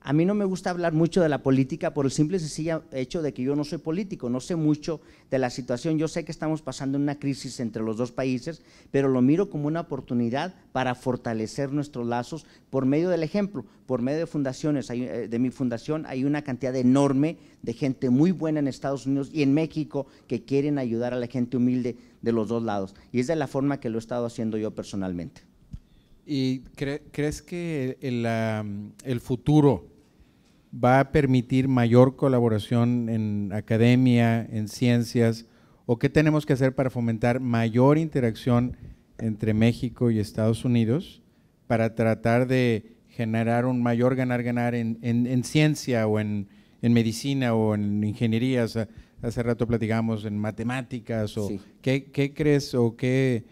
A mí no me gusta hablar mucho de la política por el simple y sencillo hecho de que yo no soy político, no sé mucho de la situación. Yo sé que estamos pasando una crisis entre los dos países, pero lo miro como una oportunidad para fortalecer nuestros lazos por medio del ejemplo, por medio de fundaciones. Eh, de mi fundación hay una cantidad enorme de gente muy buena en Estados Unidos y en México que quieren ayudar a la gente humilde de los dos lados. Y es de la forma que lo he estado haciendo yo personalmente. ¿Y crees que el, futuro va a permitir mayor colaboración en academia, en ciencias? ¿O qué tenemos que hacer para fomentar mayor interacción entre México y Estados Unidos para tratar de generar un mayor ganar-ganar en, ciencia o en, medicina o en ingeniería? hace rato platicamos en matemáticas. o ¿qué, crees o qué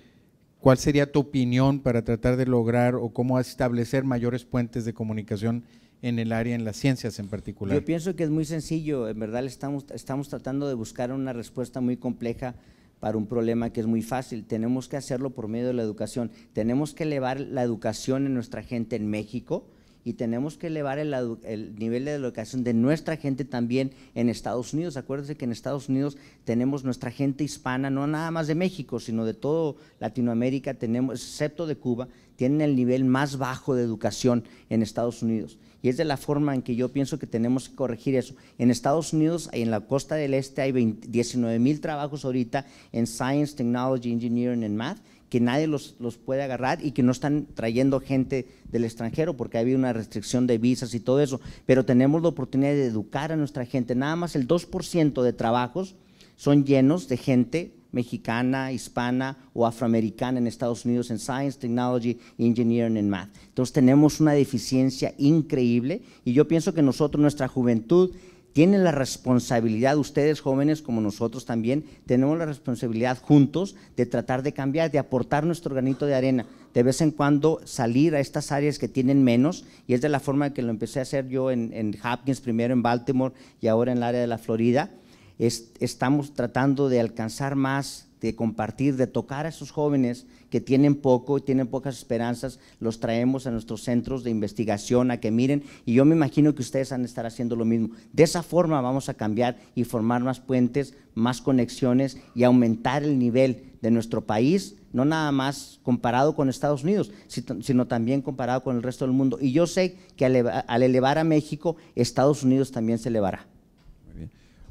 ¿Cuál sería tu opinión para tratar de lograr o cómo establecer mayores puentes de comunicación en el área, en las ciencias en particular? Yo pienso que es muy sencillo, en verdad estamos, estamos tratando de buscar una respuesta muy compleja para un problema que es muy fácil. Tenemos que hacerlo por medio de la educación. Tenemos que elevar la educación en nuestra gente en México y tenemos que elevar el, nivel de educación de nuestra gente también en Estados Unidos. Acuérdense que en Estados Unidos tenemos nuestra gente hispana, no nada más de México, sino de toda Latinoamérica, tenemos, excepto de Cuba, tienen el nivel más bajo de educación en Estados Unidos. Y es de la forma en que yo pienso que tenemos que corregir eso. En Estados Unidos, en la costa del este, hay 19.000 mil trabajos ahorita en Science, Technology, Engineering and Math que nadie los, puede agarrar y que no están trayendo gente del extranjero porque ha habido una restricción de visas y todo eso. Pero tenemos la oportunidad de educar a nuestra gente. Nada más el 2% de trabajos son llenos de gente mexicana, hispana o afroamericana en Estados Unidos en Science, Technology, Engineering and Math. Entonces tenemos una deficiencia increíble y yo pienso que nosotros, nuestra juventud, tienen la responsabilidad, ustedes jóvenes como nosotros también, tenemos la responsabilidad juntos de tratar de cambiar, de aportar nuestro granito de arena, de vez en cuando salir a estas áreas que tienen menos, y es de la forma que lo empecé a hacer yo en, Hopkins, primero en Baltimore y ahora en el área de la Florida. estamos tratando de alcanzar más de compartir, de tocar a esos jóvenes que tienen poco, y tienen pocas esperanzas, los traemos a nuestros centros de investigación a que miren y yo me imagino que ustedes han de estar haciendo lo mismo. De esa forma vamos a cambiar y formar más puentes, más conexiones y aumentar el nivel de nuestro país, no nada más comparado con Estados Unidos, sino también comparado con el resto del mundo. Y yo sé que al elevar a México, Estados Unidos también se elevará.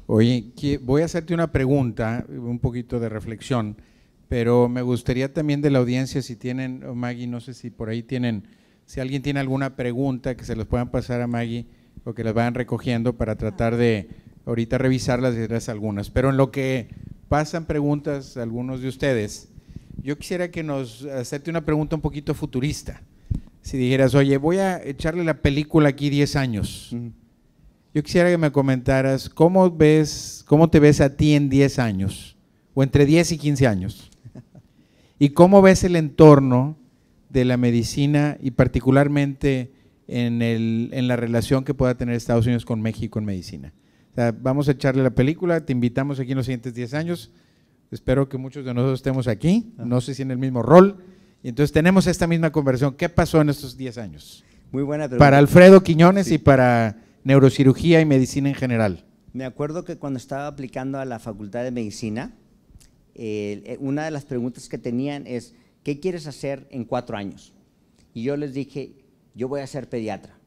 Oye, voy a hacerte una pregunta, un poquito de reflexión, pero me gustaría también de la audiencia, si tienen, oh, Maggie, no sé si por ahí tienen, si alguien tiene alguna pregunta que se los puedan pasar a Maggie o que las vayan recogiendo para tratar de ahorita revisarlas y darles algunas. Pero en lo que pasan preguntas algunos de ustedes, yo quisiera que nos hacerte una pregunta un poquito futurista. Si dijeras, oye, voy a echarle la película aquí 10 años. Yo quisiera que me comentaras cómo ves, cómo te ves a ti en 10 años, o entre 10 y 15 años, y cómo ves el entorno de la medicina y particularmente en, el, en la relación que pueda tener Estados Unidos con México en medicina. vamos a echarle la película, te invitamos aquí en los siguientes 10 años, espero que muchos de nosotros estemos aquí, ah. no sé si en el mismo rol, y entonces tenemos esta misma conversión. ¿Qué pasó en estos 10 años? Muy buena pregunta. Para Alfredo Quiñones y para neurocirugía y medicina en general? Me acuerdo que cuando estaba aplicando a la Facultad de Medicina, eh, una de las preguntas que tenían es, ¿qué quieres hacer en cuatro años? Y yo les dije, yo voy a ser pediatra.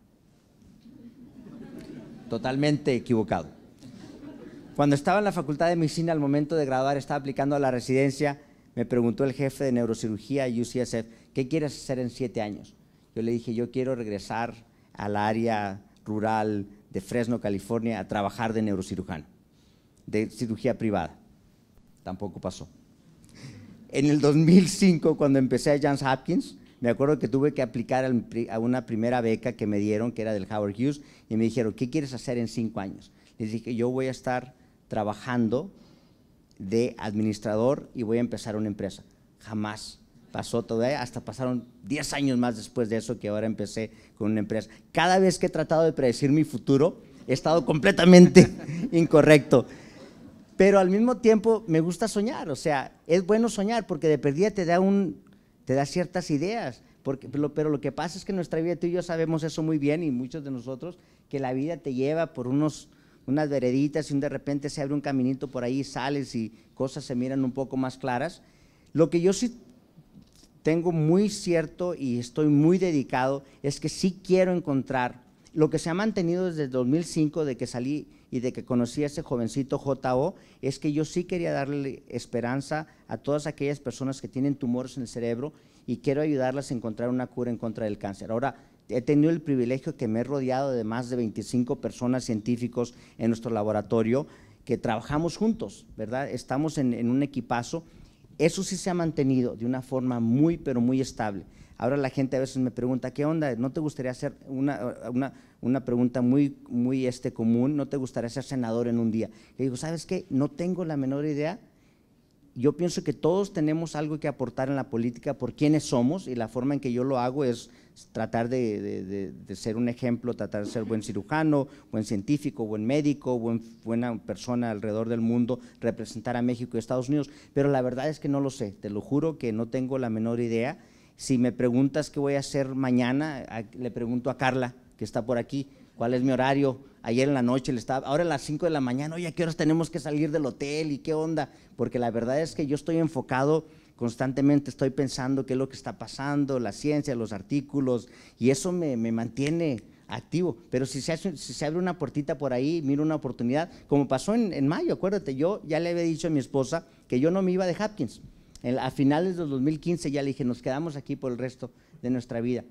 Totalmente equivocado. Cuando estaba en la Facultad de Medicina, al momento de graduar, estaba aplicando a la residencia, me preguntó el jefe de neurocirugía y UCSF, ¿qué quieres hacer en siete años? Yo le dije, yo quiero regresar al área rural de Fresno, California, a trabajar de neurocirujano, de cirugía privada. Tampoco pasó. En el 2005, cuando empecé a Johns Hopkins, me acuerdo que tuve que aplicar a una primera beca que me dieron, que era del Howard Hughes, y me dijeron, ¿qué quieres hacer en cinco años? Les dije, yo voy a estar trabajando de administrador y voy a empezar una empresa. Jamás pasó todo, ¿eh? hasta pasaron 10 años más después de eso que ahora empecé con una empresa. Cada vez que he tratado de predecir mi futuro, he estado completamente [laughs] incorrecto. Pero al mismo tiempo me gusta soñar, o sea, es bueno soñar porque de perdida te da, un, te da ciertas ideas. Porque, pero, lo que pasa es que nuestra vida tú y yo sabemos eso muy bien y muchos de nosotros, que la vida te lleva por unos, unas vereditas y de repente se abre un caminito por ahí, sales y cosas se miran un poco más claras. Lo que yo sí tengo muy cierto y estoy muy dedicado es que sí quiero encontrar lo que se ha mantenido desde 2005 de que salí y de que conocí a ese jovencito JO es que yo sí quería darle esperanza a todas aquellas personas que tienen tumores en el cerebro y quiero ayudarlas a encontrar una cura en contra del cáncer. Ahora, he tenido el privilegio que me he rodeado de más de 25 personas científicos en nuestro laboratorio que trabajamos juntos, ¿verdad? Estamos en, en un equipazo eso sí se ha mantenido de una forma muy, pero muy estable. Ahora la gente a veces me pregunta, ¿qué onda? ¿No te gustaría hacer una, pregunta muy, muy este, común? ¿No te gustaría ser senador en un día? Y digo, ¿sabes qué? No tengo la menor idea. Yo pienso que todos tenemos algo que aportar en la política por quienes somos y la forma en que yo lo hago es tratar de, ser un ejemplo, tratar de ser buen cirujano, buen científico, buen médico, buen, buena persona alrededor del mundo, representar a México y Estados Unidos. Pero la verdad es que no lo sé, te lo juro que no tengo la menor idea. Si me preguntas qué voy a hacer mañana, le pregunto a Carla, que está por aquí, cuál es mi horario. Ayer en la noche le estaba, ahora a las 5 de la mañana, oye, ¿a qué horas tenemos que salir del hotel y qué onda? Porque la verdad es que yo estoy enfocado Constantemente estoy pensando qué es lo que está pasando, la ciencia, los artículos, y eso me, me mantiene activo. Pero si se, hace, si se, abre una puertita por ahí, miro una oportunidad, como pasó en, en, mayo, acuérdate, yo ya le había dicho a mi esposa que yo no me iba de Hopkins. a finales de 2015 ya le dije, nos quedamos aquí por el resto de nuestra vida.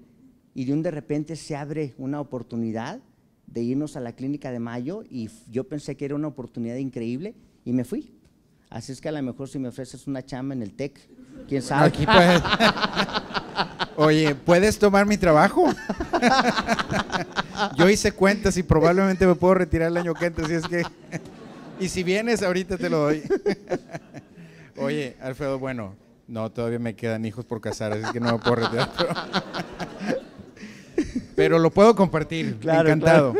Y de un de repente se abre una oportunidad de irnos a la clínica de mayo y yo pensé que era una oportunidad increíble y me fui. Así es que a lo mejor si me ofreces una chamba en el TEC, ¿Quién sabe? Aquí [laughs] Oye, ¿puedes tomar mi trabajo? Yo hice cuentas y probablemente me puedo retirar el año que entra, si es que... y si vienes, ahorita te lo doy. [laughs] Oye, Alfredo, bueno, no, todavía me quedan hijos por casar, así que no me puedo retirar. Pero, [laughs] lo puedo compartir, encantado.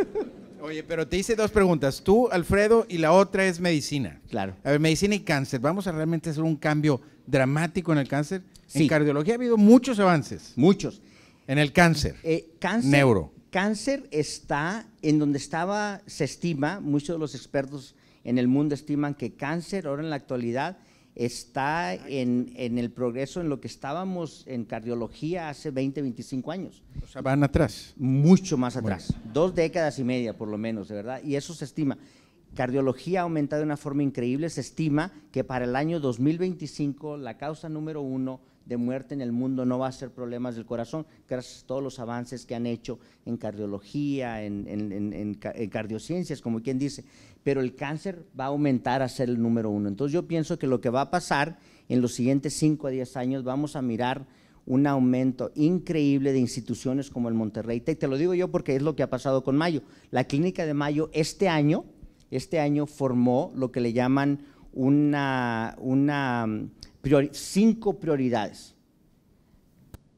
Oye, pero te hice dos preguntas, tú, Alfredo, y la otra es medicina. Claro. A ver, medicina y cáncer, vamos a realmente hacer un cambio dramático en el cáncer. En cardiología ha habido muchos avances. Muchos. En el cáncer. Eh, cáncer. Neuro. Cáncer está en donde estaba, se estima, muchos de los expertos en el mundo estiman que cáncer ahora en la actualidad está en, el progreso en lo que estábamos en cardiología hace 20, 25 años. O sea, van atrás. Mucho más atrás. Dos décadas y media, por lo menos, de verdad. Y eso se estima cardiología ha aumentado de una forma increíble. Se estima que para el año 2025 la causa número uno de muerte en el mundo no va a ser problemas del corazón, gracias a todos los avances que han hecho en cardiología, en, cardiociencias, como quien dice, pero el cáncer va a aumentar a ser el número uno. Entonces yo pienso que lo que va a pasar en los siguientes 5 a 10 años, vamos a mirar un aumento increíble de instituciones como el Monterrey Tech. Te lo digo yo porque es lo que ha pasado con Mayo. La clínica de Mayo este año este año formó lo que le llaman una, mm, cinco prioridades.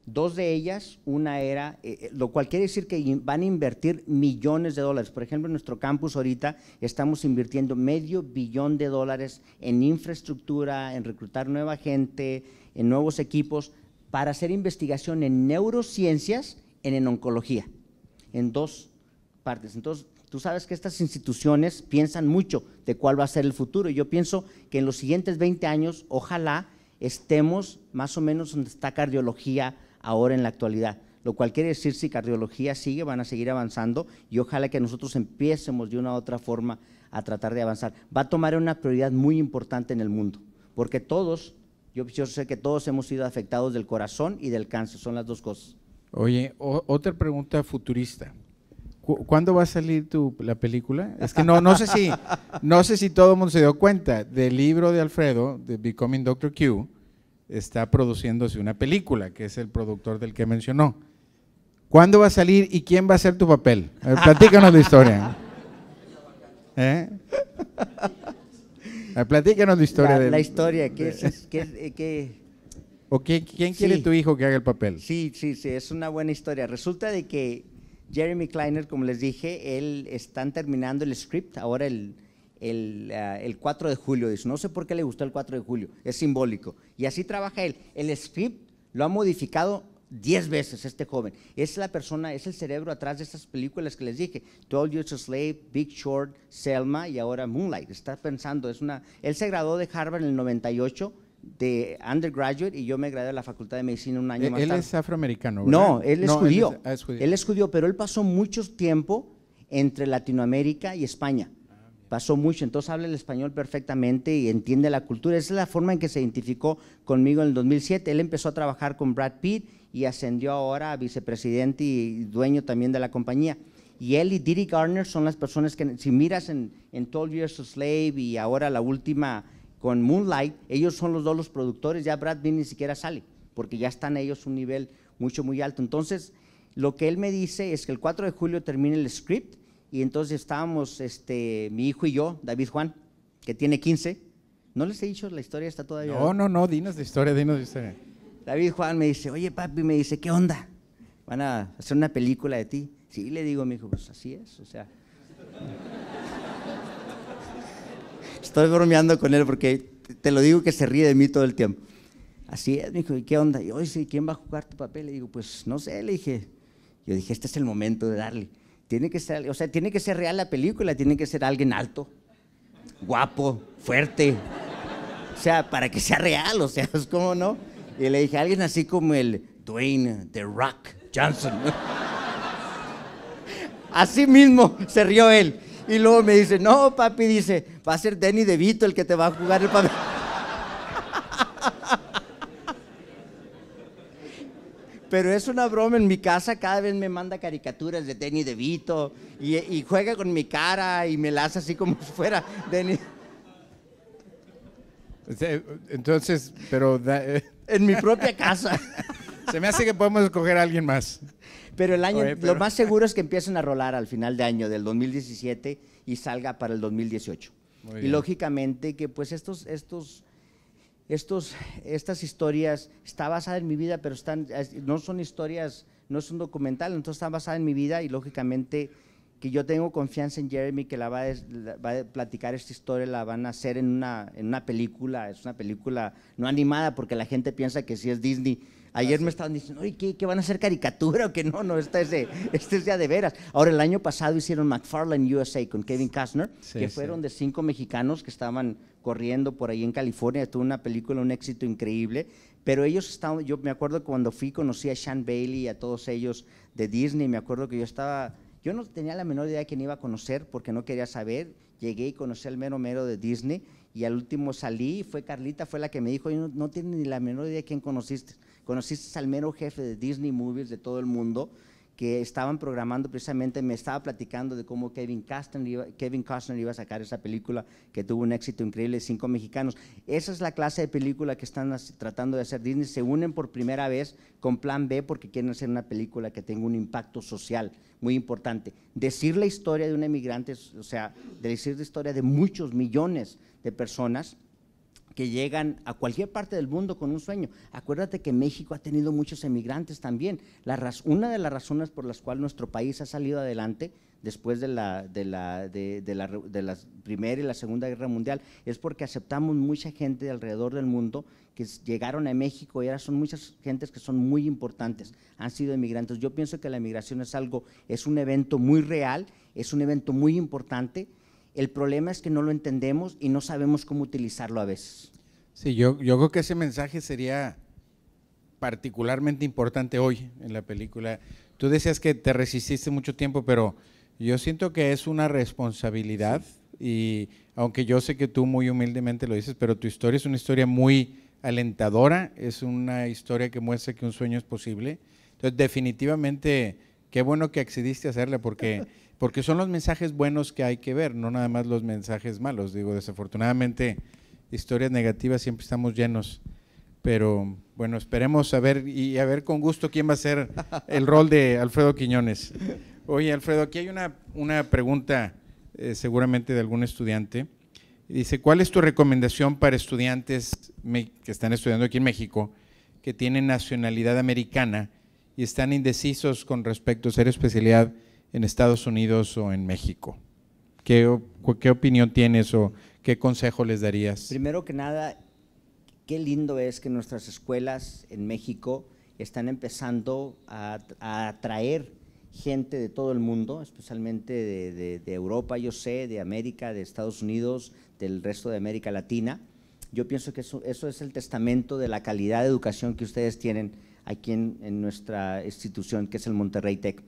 Dos de ellas, una era, eh, eh, lo cual quiere decir que van a invertir millones de dólares. Por ejemplo, en nuestro campus ahorita estamos invirtiendo medio billón de dólares en infraestructura, en reclutar nueva gente, en nuevos equipos, para hacer investigación en neurociencias, en, en oncología, en dos partes. Entonces, Tú sabes que estas instituciones piensan mucho de cuál va a ser el futuro y yo pienso que en los siguientes 20 años ojalá estemos más o menos donde está cardiología ahora en la actualidad. Lo cual quiere decir si cardiología sigue, van a seguir avanzando y ojalá que nosotros empiecemos de una u otra forma a tratar de avanzar. Va a tomar una prioridad muy importante en el mundo, porque todos, yo, sé que todos hemos sido afectados del corazón y del cáncer, son las dos cosas. Oye, otra pregunta futurista. ¿Cuándo va a salir la película? [laughs] Es que no, no sé si no sé si todo el mundo se dio cuenta del libro de Alfredo, de Becoming Dr. Q, está produciéndose una película, que es el productor del que mencionó. ¿Cuándo va a salir y quién va a ser tu papel? platícanos la historia. [laughs] ¿Eh? platícanos la historia. La, la historia, ¿qué es? Eh, qué, ¿O quién quiere tu hijo que haga el papel? Sí, sí, sí, es una buena historia. Resulta de que Jeremy Kleiner, como les dije, él están terminando el script ahora el, 4 ah, de julio. no sé por qué le gustó el 4 de julio, es simbólico. Y así trabaja él. El script lo ha modificado 10 veces este joven. Es la persona, es el cerebro atrás de estas películas que les dije. *Told You a Slave, Big Short, Selma y ahora Moonlight. Está pensando, es una... Él se graduó de Harvard en el 98 de undergraduate y yo me gradué de la Facultad de Medicina un año eh, más tarde. Él es afroamericano, ¿verdad? No, él es, ah, judío. Él es, pero él pasó mucho tiempo entre Latinoamérica y España. Ah, pasó mucho, entonces habla el español perfectamente y entiende la cultura. Esa es la forma en que se identificó conmigo en el 2007. Él empezó a trabajar con Brad Pitt y ascendió ahora a vicepresidente y dueño también de la compañía. Y él y Diddy Garner son las personas que, si miras en, en 12 Years a Slave y ahora la última con Moonlight, ellos son los dos los productores, ya Brad Pitt ni siquiera sale, porque ya están ellos un nivel mucho, muy alto. Entonces, lo que él me dice es que el 4 de julio termina el script y entonces estábamos, este, mi hijo y yo, David Juan, que tiene 15. No les he dicho la historia está todavía. No, no, no, dinos la historia, dinos la historia. David Juan me dice, oye papi, me dice, ¿qué onda? ¿Van a hacer una película de ti? Sí, le digo, mi hijo, pues así es, o sea. Estoy bromeando con él porque te lo digo que se ríe de mí todo el tiempo. Así es, me dijo, ¿y qué onda? Y hoy sí, ¿quién va a jugar tu papel? Le digo, pues no sé, le dije. Yo dije, este es el momento de darle. Tiene que ser, o sea, tiene que ser real la película, tiene que ser alguien alto, guapo, fuerte. O sea, para que sea real, o sea, [laughs] es como no. Y le dije, alguien así como el Dwayne The Rock Johnson. [laughs] Así mismo se rió él. Y luego me dice, no, papi, dice, Va a ser Danny DeVito el que te va a jugar el papel. Pero es una broma. En mi casa cada vez me manda caricaturas de Danny DeVito y, y juega con mi cara y me la hace así como si fuera Denny. Entonces, pero. Eh, en mi propia casa. Se me hace que podemos escoger a alguien más. Pero el año, pero... lo más seguro es que empiecen a rolar al final de año del 2017 y salga para el 2018 y lógicamente que pues estos, estos, estas historias están basadas en mi vida, pero están, no son historias, no es un documental, entonces están basadas en mi vida y lógicamente que yo tengo confianza en Jeremy que la va, a, platicar esta historia, la van a hacer en una, en una película, es una película no animada porque la gente piensa que si es Disney, Ayer me estaban diciendo, ¿qué, van a hacer caricatura o que [laughs] no? No, este es, de, este es ya de veras. Ahora, el año pasado hicieron McFarlane USA con Kevin Costner, que fueron de cinco mexicanos que estaban corriendo por ahí en California. Tuvo una película, un éxito increíble. Pero ellos estaban, yo me acuerdo cuando fui, conocí a Sean Bailey y a todos ellos de Disney. Me acuerdo que yo estaba, yo no tenía la menor idea de quién iba a conocer porque no quería saber. Llegué y conocí al mero mero de Disney y al último salí y fue Carlita, fue la que me dijo, no, no ni la menor idea de quién conociste conociste al mero jefe de Disney Movies de todo el mundo, que estaban programando precisamente, me estaba platicando de cómo Kevin Costner, iba, Kevin Costner iba a sacar esa película que tuvo un éxito increíble, Cinco Mexicanos. Esa es la clase de película que están tratando de hacer Disney. Se unen por primera vez con Plan B porque quieren hacer una película que tenga un impacto social muy importante. Decir la historia de un emigrante, o sea, decir la historia de muchos millones de personas, que llegan a cualquier parte del mundo con un sueño. Acuérdate que México ha tenido muchos emigrantes también. una de las razones por las cuales nuestro país ha salido adelante después de la, de, la, Primera y la Segunda Guerra Mundial es porque aceptamos mucha gente de alrededor del mundo que llegaron a México y ahora son muchas gentes que son muy importantes, han sido emigrantes. Yo pienso que la emigración es algo, es un evento muy real, es un evento muy importante el problema es que no lo entendemos y no sabemos cómo utilizarlo a veces. Sí, yo, yo creo que ese mensaje sería particularmente importante hoy en la película. Tú decías que te resististe mucho tiempo, pero yo siento que es una responsabilidad y aunque yo sé que tú muy humildemente lo dices, pero tu historia es una historia muy alentadora, es una historia que muestra que un sueño es posible. Entonces, definitivamente Qué bueno que accediste a hacerle porque, [laughs] porque son los mensajes buenos que hay que ver, no nada más los mensajes malos. Digo, desafortunadamente, historias negativas siempre estamos llenos. Pero bueno, esperemos a ver y a ver con gusto quién va a ser el rol de Alfredo Quiñones. Oye, Alfredo, aquí hay una, pregunta eh, seguramente de algún estudiante. Dice, ¿cuál es tu recomendación para estudiantes que están estudiando aquí en México, que tienen nacionalidad americana y están indecisos con respecto a ser especialidad en Estados Unidos o en México? ¿Qué, opinión tienes o qué consejo les darías? Primero que nada, qué lindo es que nuestras escuelas en México están empezando a, atraer gente de todo el mundo, especialmente de, Europa, yo sé, de América, de Estados Unidos, del resto de América Latina. Yo pienso que eso, eso es el testamento de la calidad de educación que ustedes tienen aquí en, nuestra institución, que es el Monterrey Tech.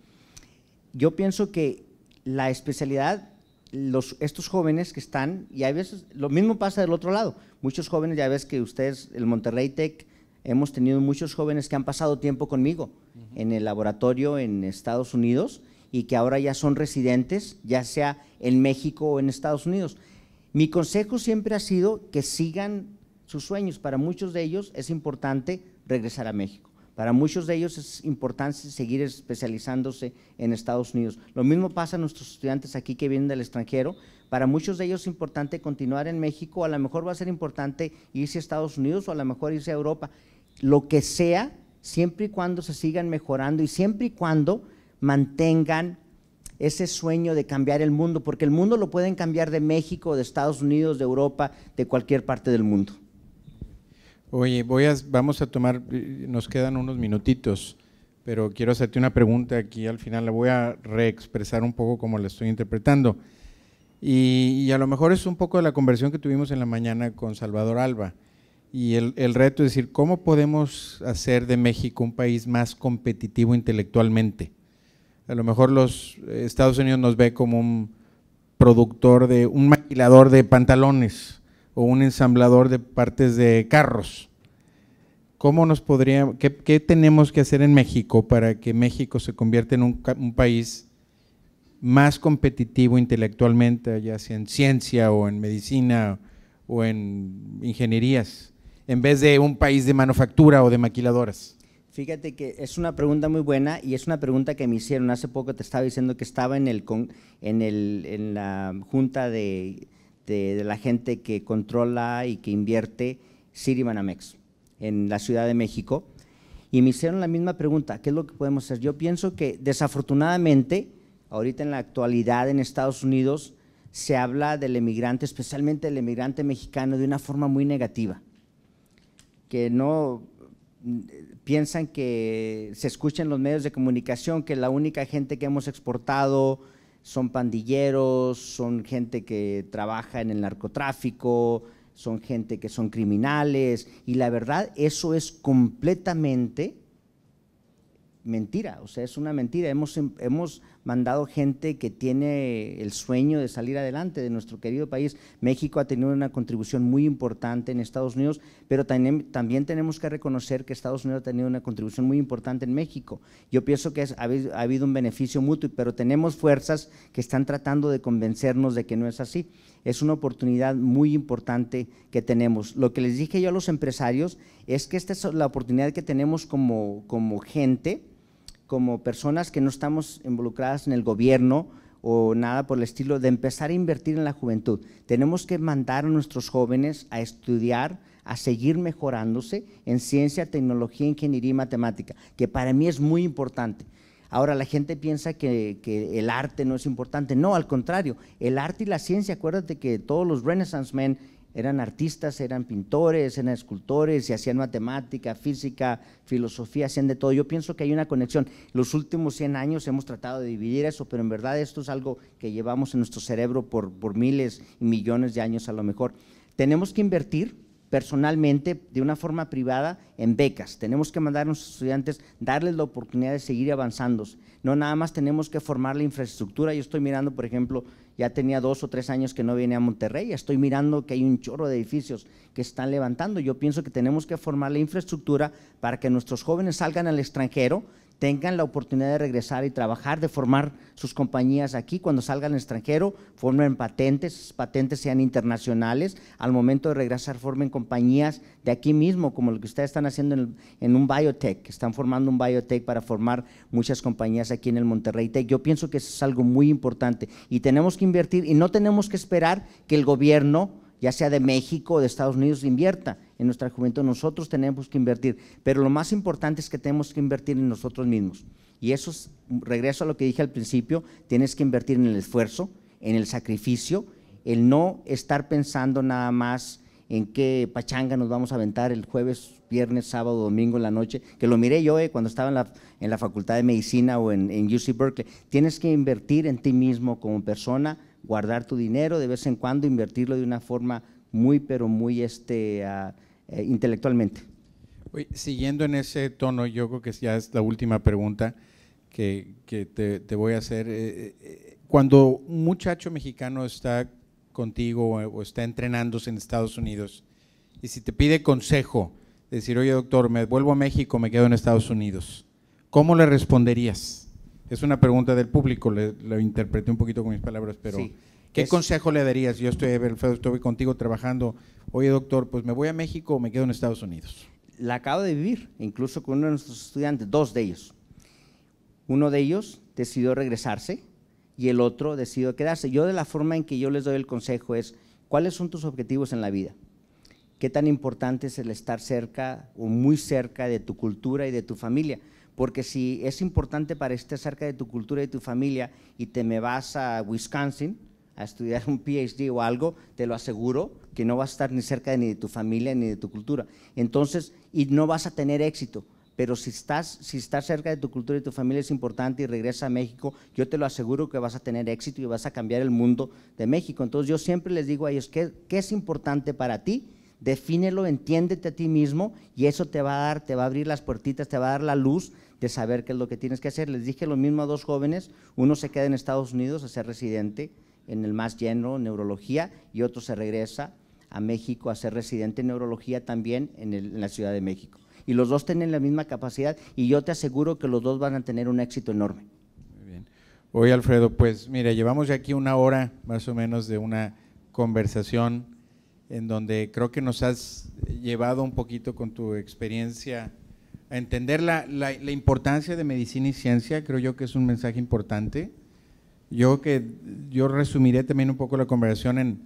Yo pienso que la especialidad, los, estos jóvenes que están, y a veces lo mismo pasa del otro lado, muchos jóvenes, ya ves que ustedes, el Monterrey Tech, hemos tenido muchos jóvenes que han pasado tiempo conmigo en el laboratorio en Estados Unidos y que ahora ya son residentes, ya sea en México o en Estados Unidos. Mi consejo siempre ha sido que sigan sus sueños. Para muchos de ellos es importante regresar a México. Para muchos de ellos es importante seguir especializándose en Estados Unidos. Lo mismo pasa a nuestros estudiantes aquí que vienen del extranjero. Para muchos de ellos es importante continuar en México, a lo mejor va a ser importante irse a Estados Unidos o a lo mejor irse a Europa. Lo que sea, siempre y cuando se sigan mejorando y siempre y cuando mantengan ese sueño de cambiar el mundo, porque el mundo lo pueden cambiar de México, de Estados Unidos, de Europa, de cualquier parte del mundo. Oye, voy a, vamos a tomar, eh, nos quedan unos minutitos, pero quiero hacerte una pregunta aquí al final, la voy a reexpresar un poco como la estoy interpretando. Y, a lo mejor es un poco de la conversión que tuvimos en la mañana con Salvador Alba. Y el, el reto es decir, ¿cómo podemos hacer de México un país más competitivo intelectualmente? A lo mejor los eh, Estados Unidos nos ve como un productor de, un maquilador de pantalones o un ensamblador de partes de carros. ¿Cómo nos podría, qué, tenemos que hacer en México para que México se convierta en un, país más competitivo intelectualmente, ya sea en ciencia o en medicina o en ingenierías, en vez de un país de manufactura o de maquiladoras? Fíjate que es una pregunta muy buena y es una pregunta que me hicieron hace poco, te estaba diciendo que estaba en, el, en, el, en la junta de este, de la gente que controla y que invierte Citibanamex en la Ciudad de México y me hicieron la misma pregunta, ¿qué es lo que podemos hacer? Yo pienso que desafortunadamente, ahorita en la actualidad en Estados Unidos, se habla del emigrante, especialmente del emigrante mexicano, de una forma muy negativa, que no mm, piensan que se escucha en los medios de comunicación que la única gente que hemos exportado son pandilleros, son gente que trabaja en el narcotráfico, son gente que son criminales, y la verdad eso es completamente mentira, o sea, es una mentira. Hemos, em, hemos mandado gente que tiene el sueño de salir adelante de nuestro querido país. México ha tenido una contribución muy importante en Estados Unidos, pero también, también tenemos que reconocer que Estados Unidos ha tenido una contribución muy importante en México. Yo pienso que ha, habido, un beneficio mutuo, pero tenemos fuerzas que están tratando de convencernos de que no es así es una oportunidad muy importante que tenemos. Lo que les dije yo a los empresarios es que esta es la oportunidad que tenemos como, como gente como personas que no estamos involucradas en el gobierno o nada por el estilo, de empezar a invertir en la juventud. Tenemos que mandar a nuestros jóvenes a estudiar, a seguir mejorándose en ciencia, tecnología, ingeniería y matemática, que para mí es muy importante. Ahora la gente piensa que, el arte no es importante. No, al contrario, el arte y la ciencia, acuérdate que todos los Renaissance men eran artistas, eran pintores, eran escultores y hacían matemática, física, filosofía, hacían de todo. Yo pienso que hay una conexión. Los últimos 100 años hemos tratado de dividir eso, pero en verdad esto es algo que llevamos en nuestro cerebro por, por miles y millones de años a lo mejor. Tenemos que invertir personalmente, de una forma privada, en becas. Tenemos que mandar a nuestros estudiantes, darles la oportunidad de seguir avanzando. No nada más tenemos que formar la infraestructura. Yo estoy mirando, por ejemplo, ya tenía dos o tres años que no venía a Monterrey, estoy mirando que hay un chorro de edificios que están levantando. Yo pienso que tenemos que formar la infraestructura para que nuestros jóvenes salgan al extranjero tengan la oportunidad de regresar y trabajar, de formar sus compañías aquí. Cuando salgan al extranjero, formen patentes, patentes sean internacionales. Al momento de regresar, formen compañías de aquí mismo, como lo que ustedes están haciendo en, en un biotech. Están formando un biotech para formar muchas compañías aquí en el Monterrey Tech. Yo pienso que eso es algo muy importante y tenemos que invertir y no tenemos que esperar que el gobierno ya sea de México o de Estados Unidos, invierta en nuestra juventud. Nosotros tenemos que invertir, pero lo más importante es que tenemos que invertir en nosotros mismos. Y eso, es, regreso a lo que dije al principio, tienes que invertir en el esfuerzo, en el sacrificio, el no estar pensando nada más en qué pachanga nos vamos a aventar el jueves, viernes, sábado, domingo en la noche, que lo miré yo eh, cuando estaba en la, en la, Facultad de Medicina o en, en UC Berkeley. Tienes que invertir en ti mismo como persona, guardar tu dinero, de vez en cuando invertirlo de una forma muy, pero muy este, ah, eh, intelectualmente. siguiendo en ese tono, yo creo que ya es la última pregunta que, que te, voy a hacer. Eh, eh, cuando un muchacho mexicano está contigo o está entrenándose en Estados Unidos y si te pide consejo, decir, oye doctor, me vuelvo a México, me quedo en Estados Unidos, ¿cómo le responderías? es una pregunta del público, lo interpreté un poquito con mis palabras, pero ¿qué consejo le darías? Yo estoy, estoy contigo trabajando. Oye, doctor, pues me voy a México o me quedo en Estados Unidos. La acabo de vivir, incluso con uno de nuestros estudiantes, dos de ellos. Uno de ellos decidió regresarse y el otro decidió quedarse. Yo de la forma en que yo les doy el consejo es, ¿cuáles son tus objetivos en la vida? ¿Qué tan importante es el estar cerca o muy cerca de tu cultura y de tu familia? porque si es importante para estar cerca de tu cultura y tu familia y te me vas a Wisconsin a estudiar un PhD o algo, te lo aseguro que no vas a estar ni cerca ni de tu familia ni de tu cultura. Entonces, y no vas a tener éxito. Pero si estás, si estás cerca de tu cultura y tu familia es importante y regresa a México, yo te lo aseguro que vas a tener éxito y vas a cambiar el mundo de México. Entonces yo siempre les digo a ellos, que qué es importante para ti? defínelo, entiéndete a ti mismo y eso te va a dar, te va a abrir las puertitas, te va a dar la luz de saber qué es lo que tienes que hacer. Les dije lo mismo a dos jóvenes, uno se queda en Estados Unidos a ser residente en el más lleno, neurología, y otro se regresa a México a ser residente en neurología también en, la Ciudad de México. Y los dos tienen la misma capacidad y yo te aseguro que los dos van a tener un éxito enorme. Muy bien. Oye Alfredo, pues mira, llevamos ya aquí una hora más o menos de una conversación en donde creo que nos has llevado un poquito con tu experiencia a entender la, la, importancia de medicina y ciencia, creo yo que es un mensaje importante. Yo que yo resumiré también un poco la conversación en,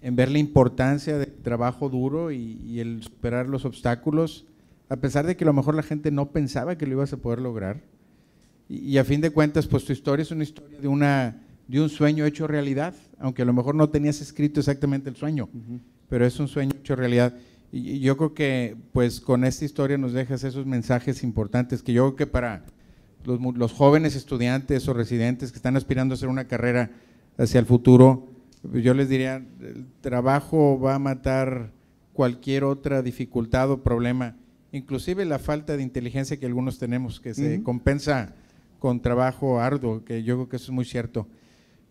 en ver la importancia del trabajo duro y, el superar los obstáculos, a pesar de que a lo mejor la gente no pensaba que lo ibas a poder lograr. y a fin de cuentas, pues tu historia es una historia de una de un sueño hecho realidad, aunque a lo mejor no tenías escrito exactamente el sueño, pero es un sueño hecho realidad. Y yo creo que pues con esta historia nos dejas esos mensajes importantes que yo creo que para los, jóvenes estudiantes o residentes que están aspirando a hacer una carrera hacia el futuro, pues, yo les diría, el trabajo va a matar cualquier otra dificultad o problema, inclusive la falta de inteligencia que algunos tenemos, que se compensa con trabajo arduo, que yo creo que eso es muy cierto.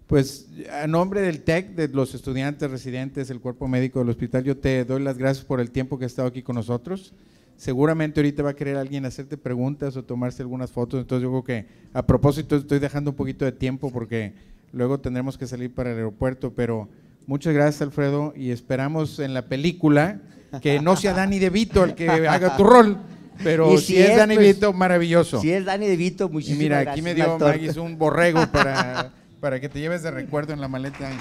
Pues a nombre del TEC, de los estudiantes residentes, el cuerpo médico del hospital, yo te doy las gracias por el tiempo que has estado aquí con nosotros. Seguramente ahorita va a querer alguien hacerte preguntas o tomarse algunas fotos, entonces yo creo que a propósito estoy dejando un poquito de tiempo porque luego tendremos que salir para el aeropuerto, pero muchas gracias Alfredo y esperamos en la película que no sea Dani Vito el que haga tu rol. Pero si, es, Dani pues, De Vito, maravilloso. Si es Dani Vito, muchísimas gracias. Mira, aquí me dio Maggie un borrego para [laughs] para que te lleves de recuerdo en la maleta.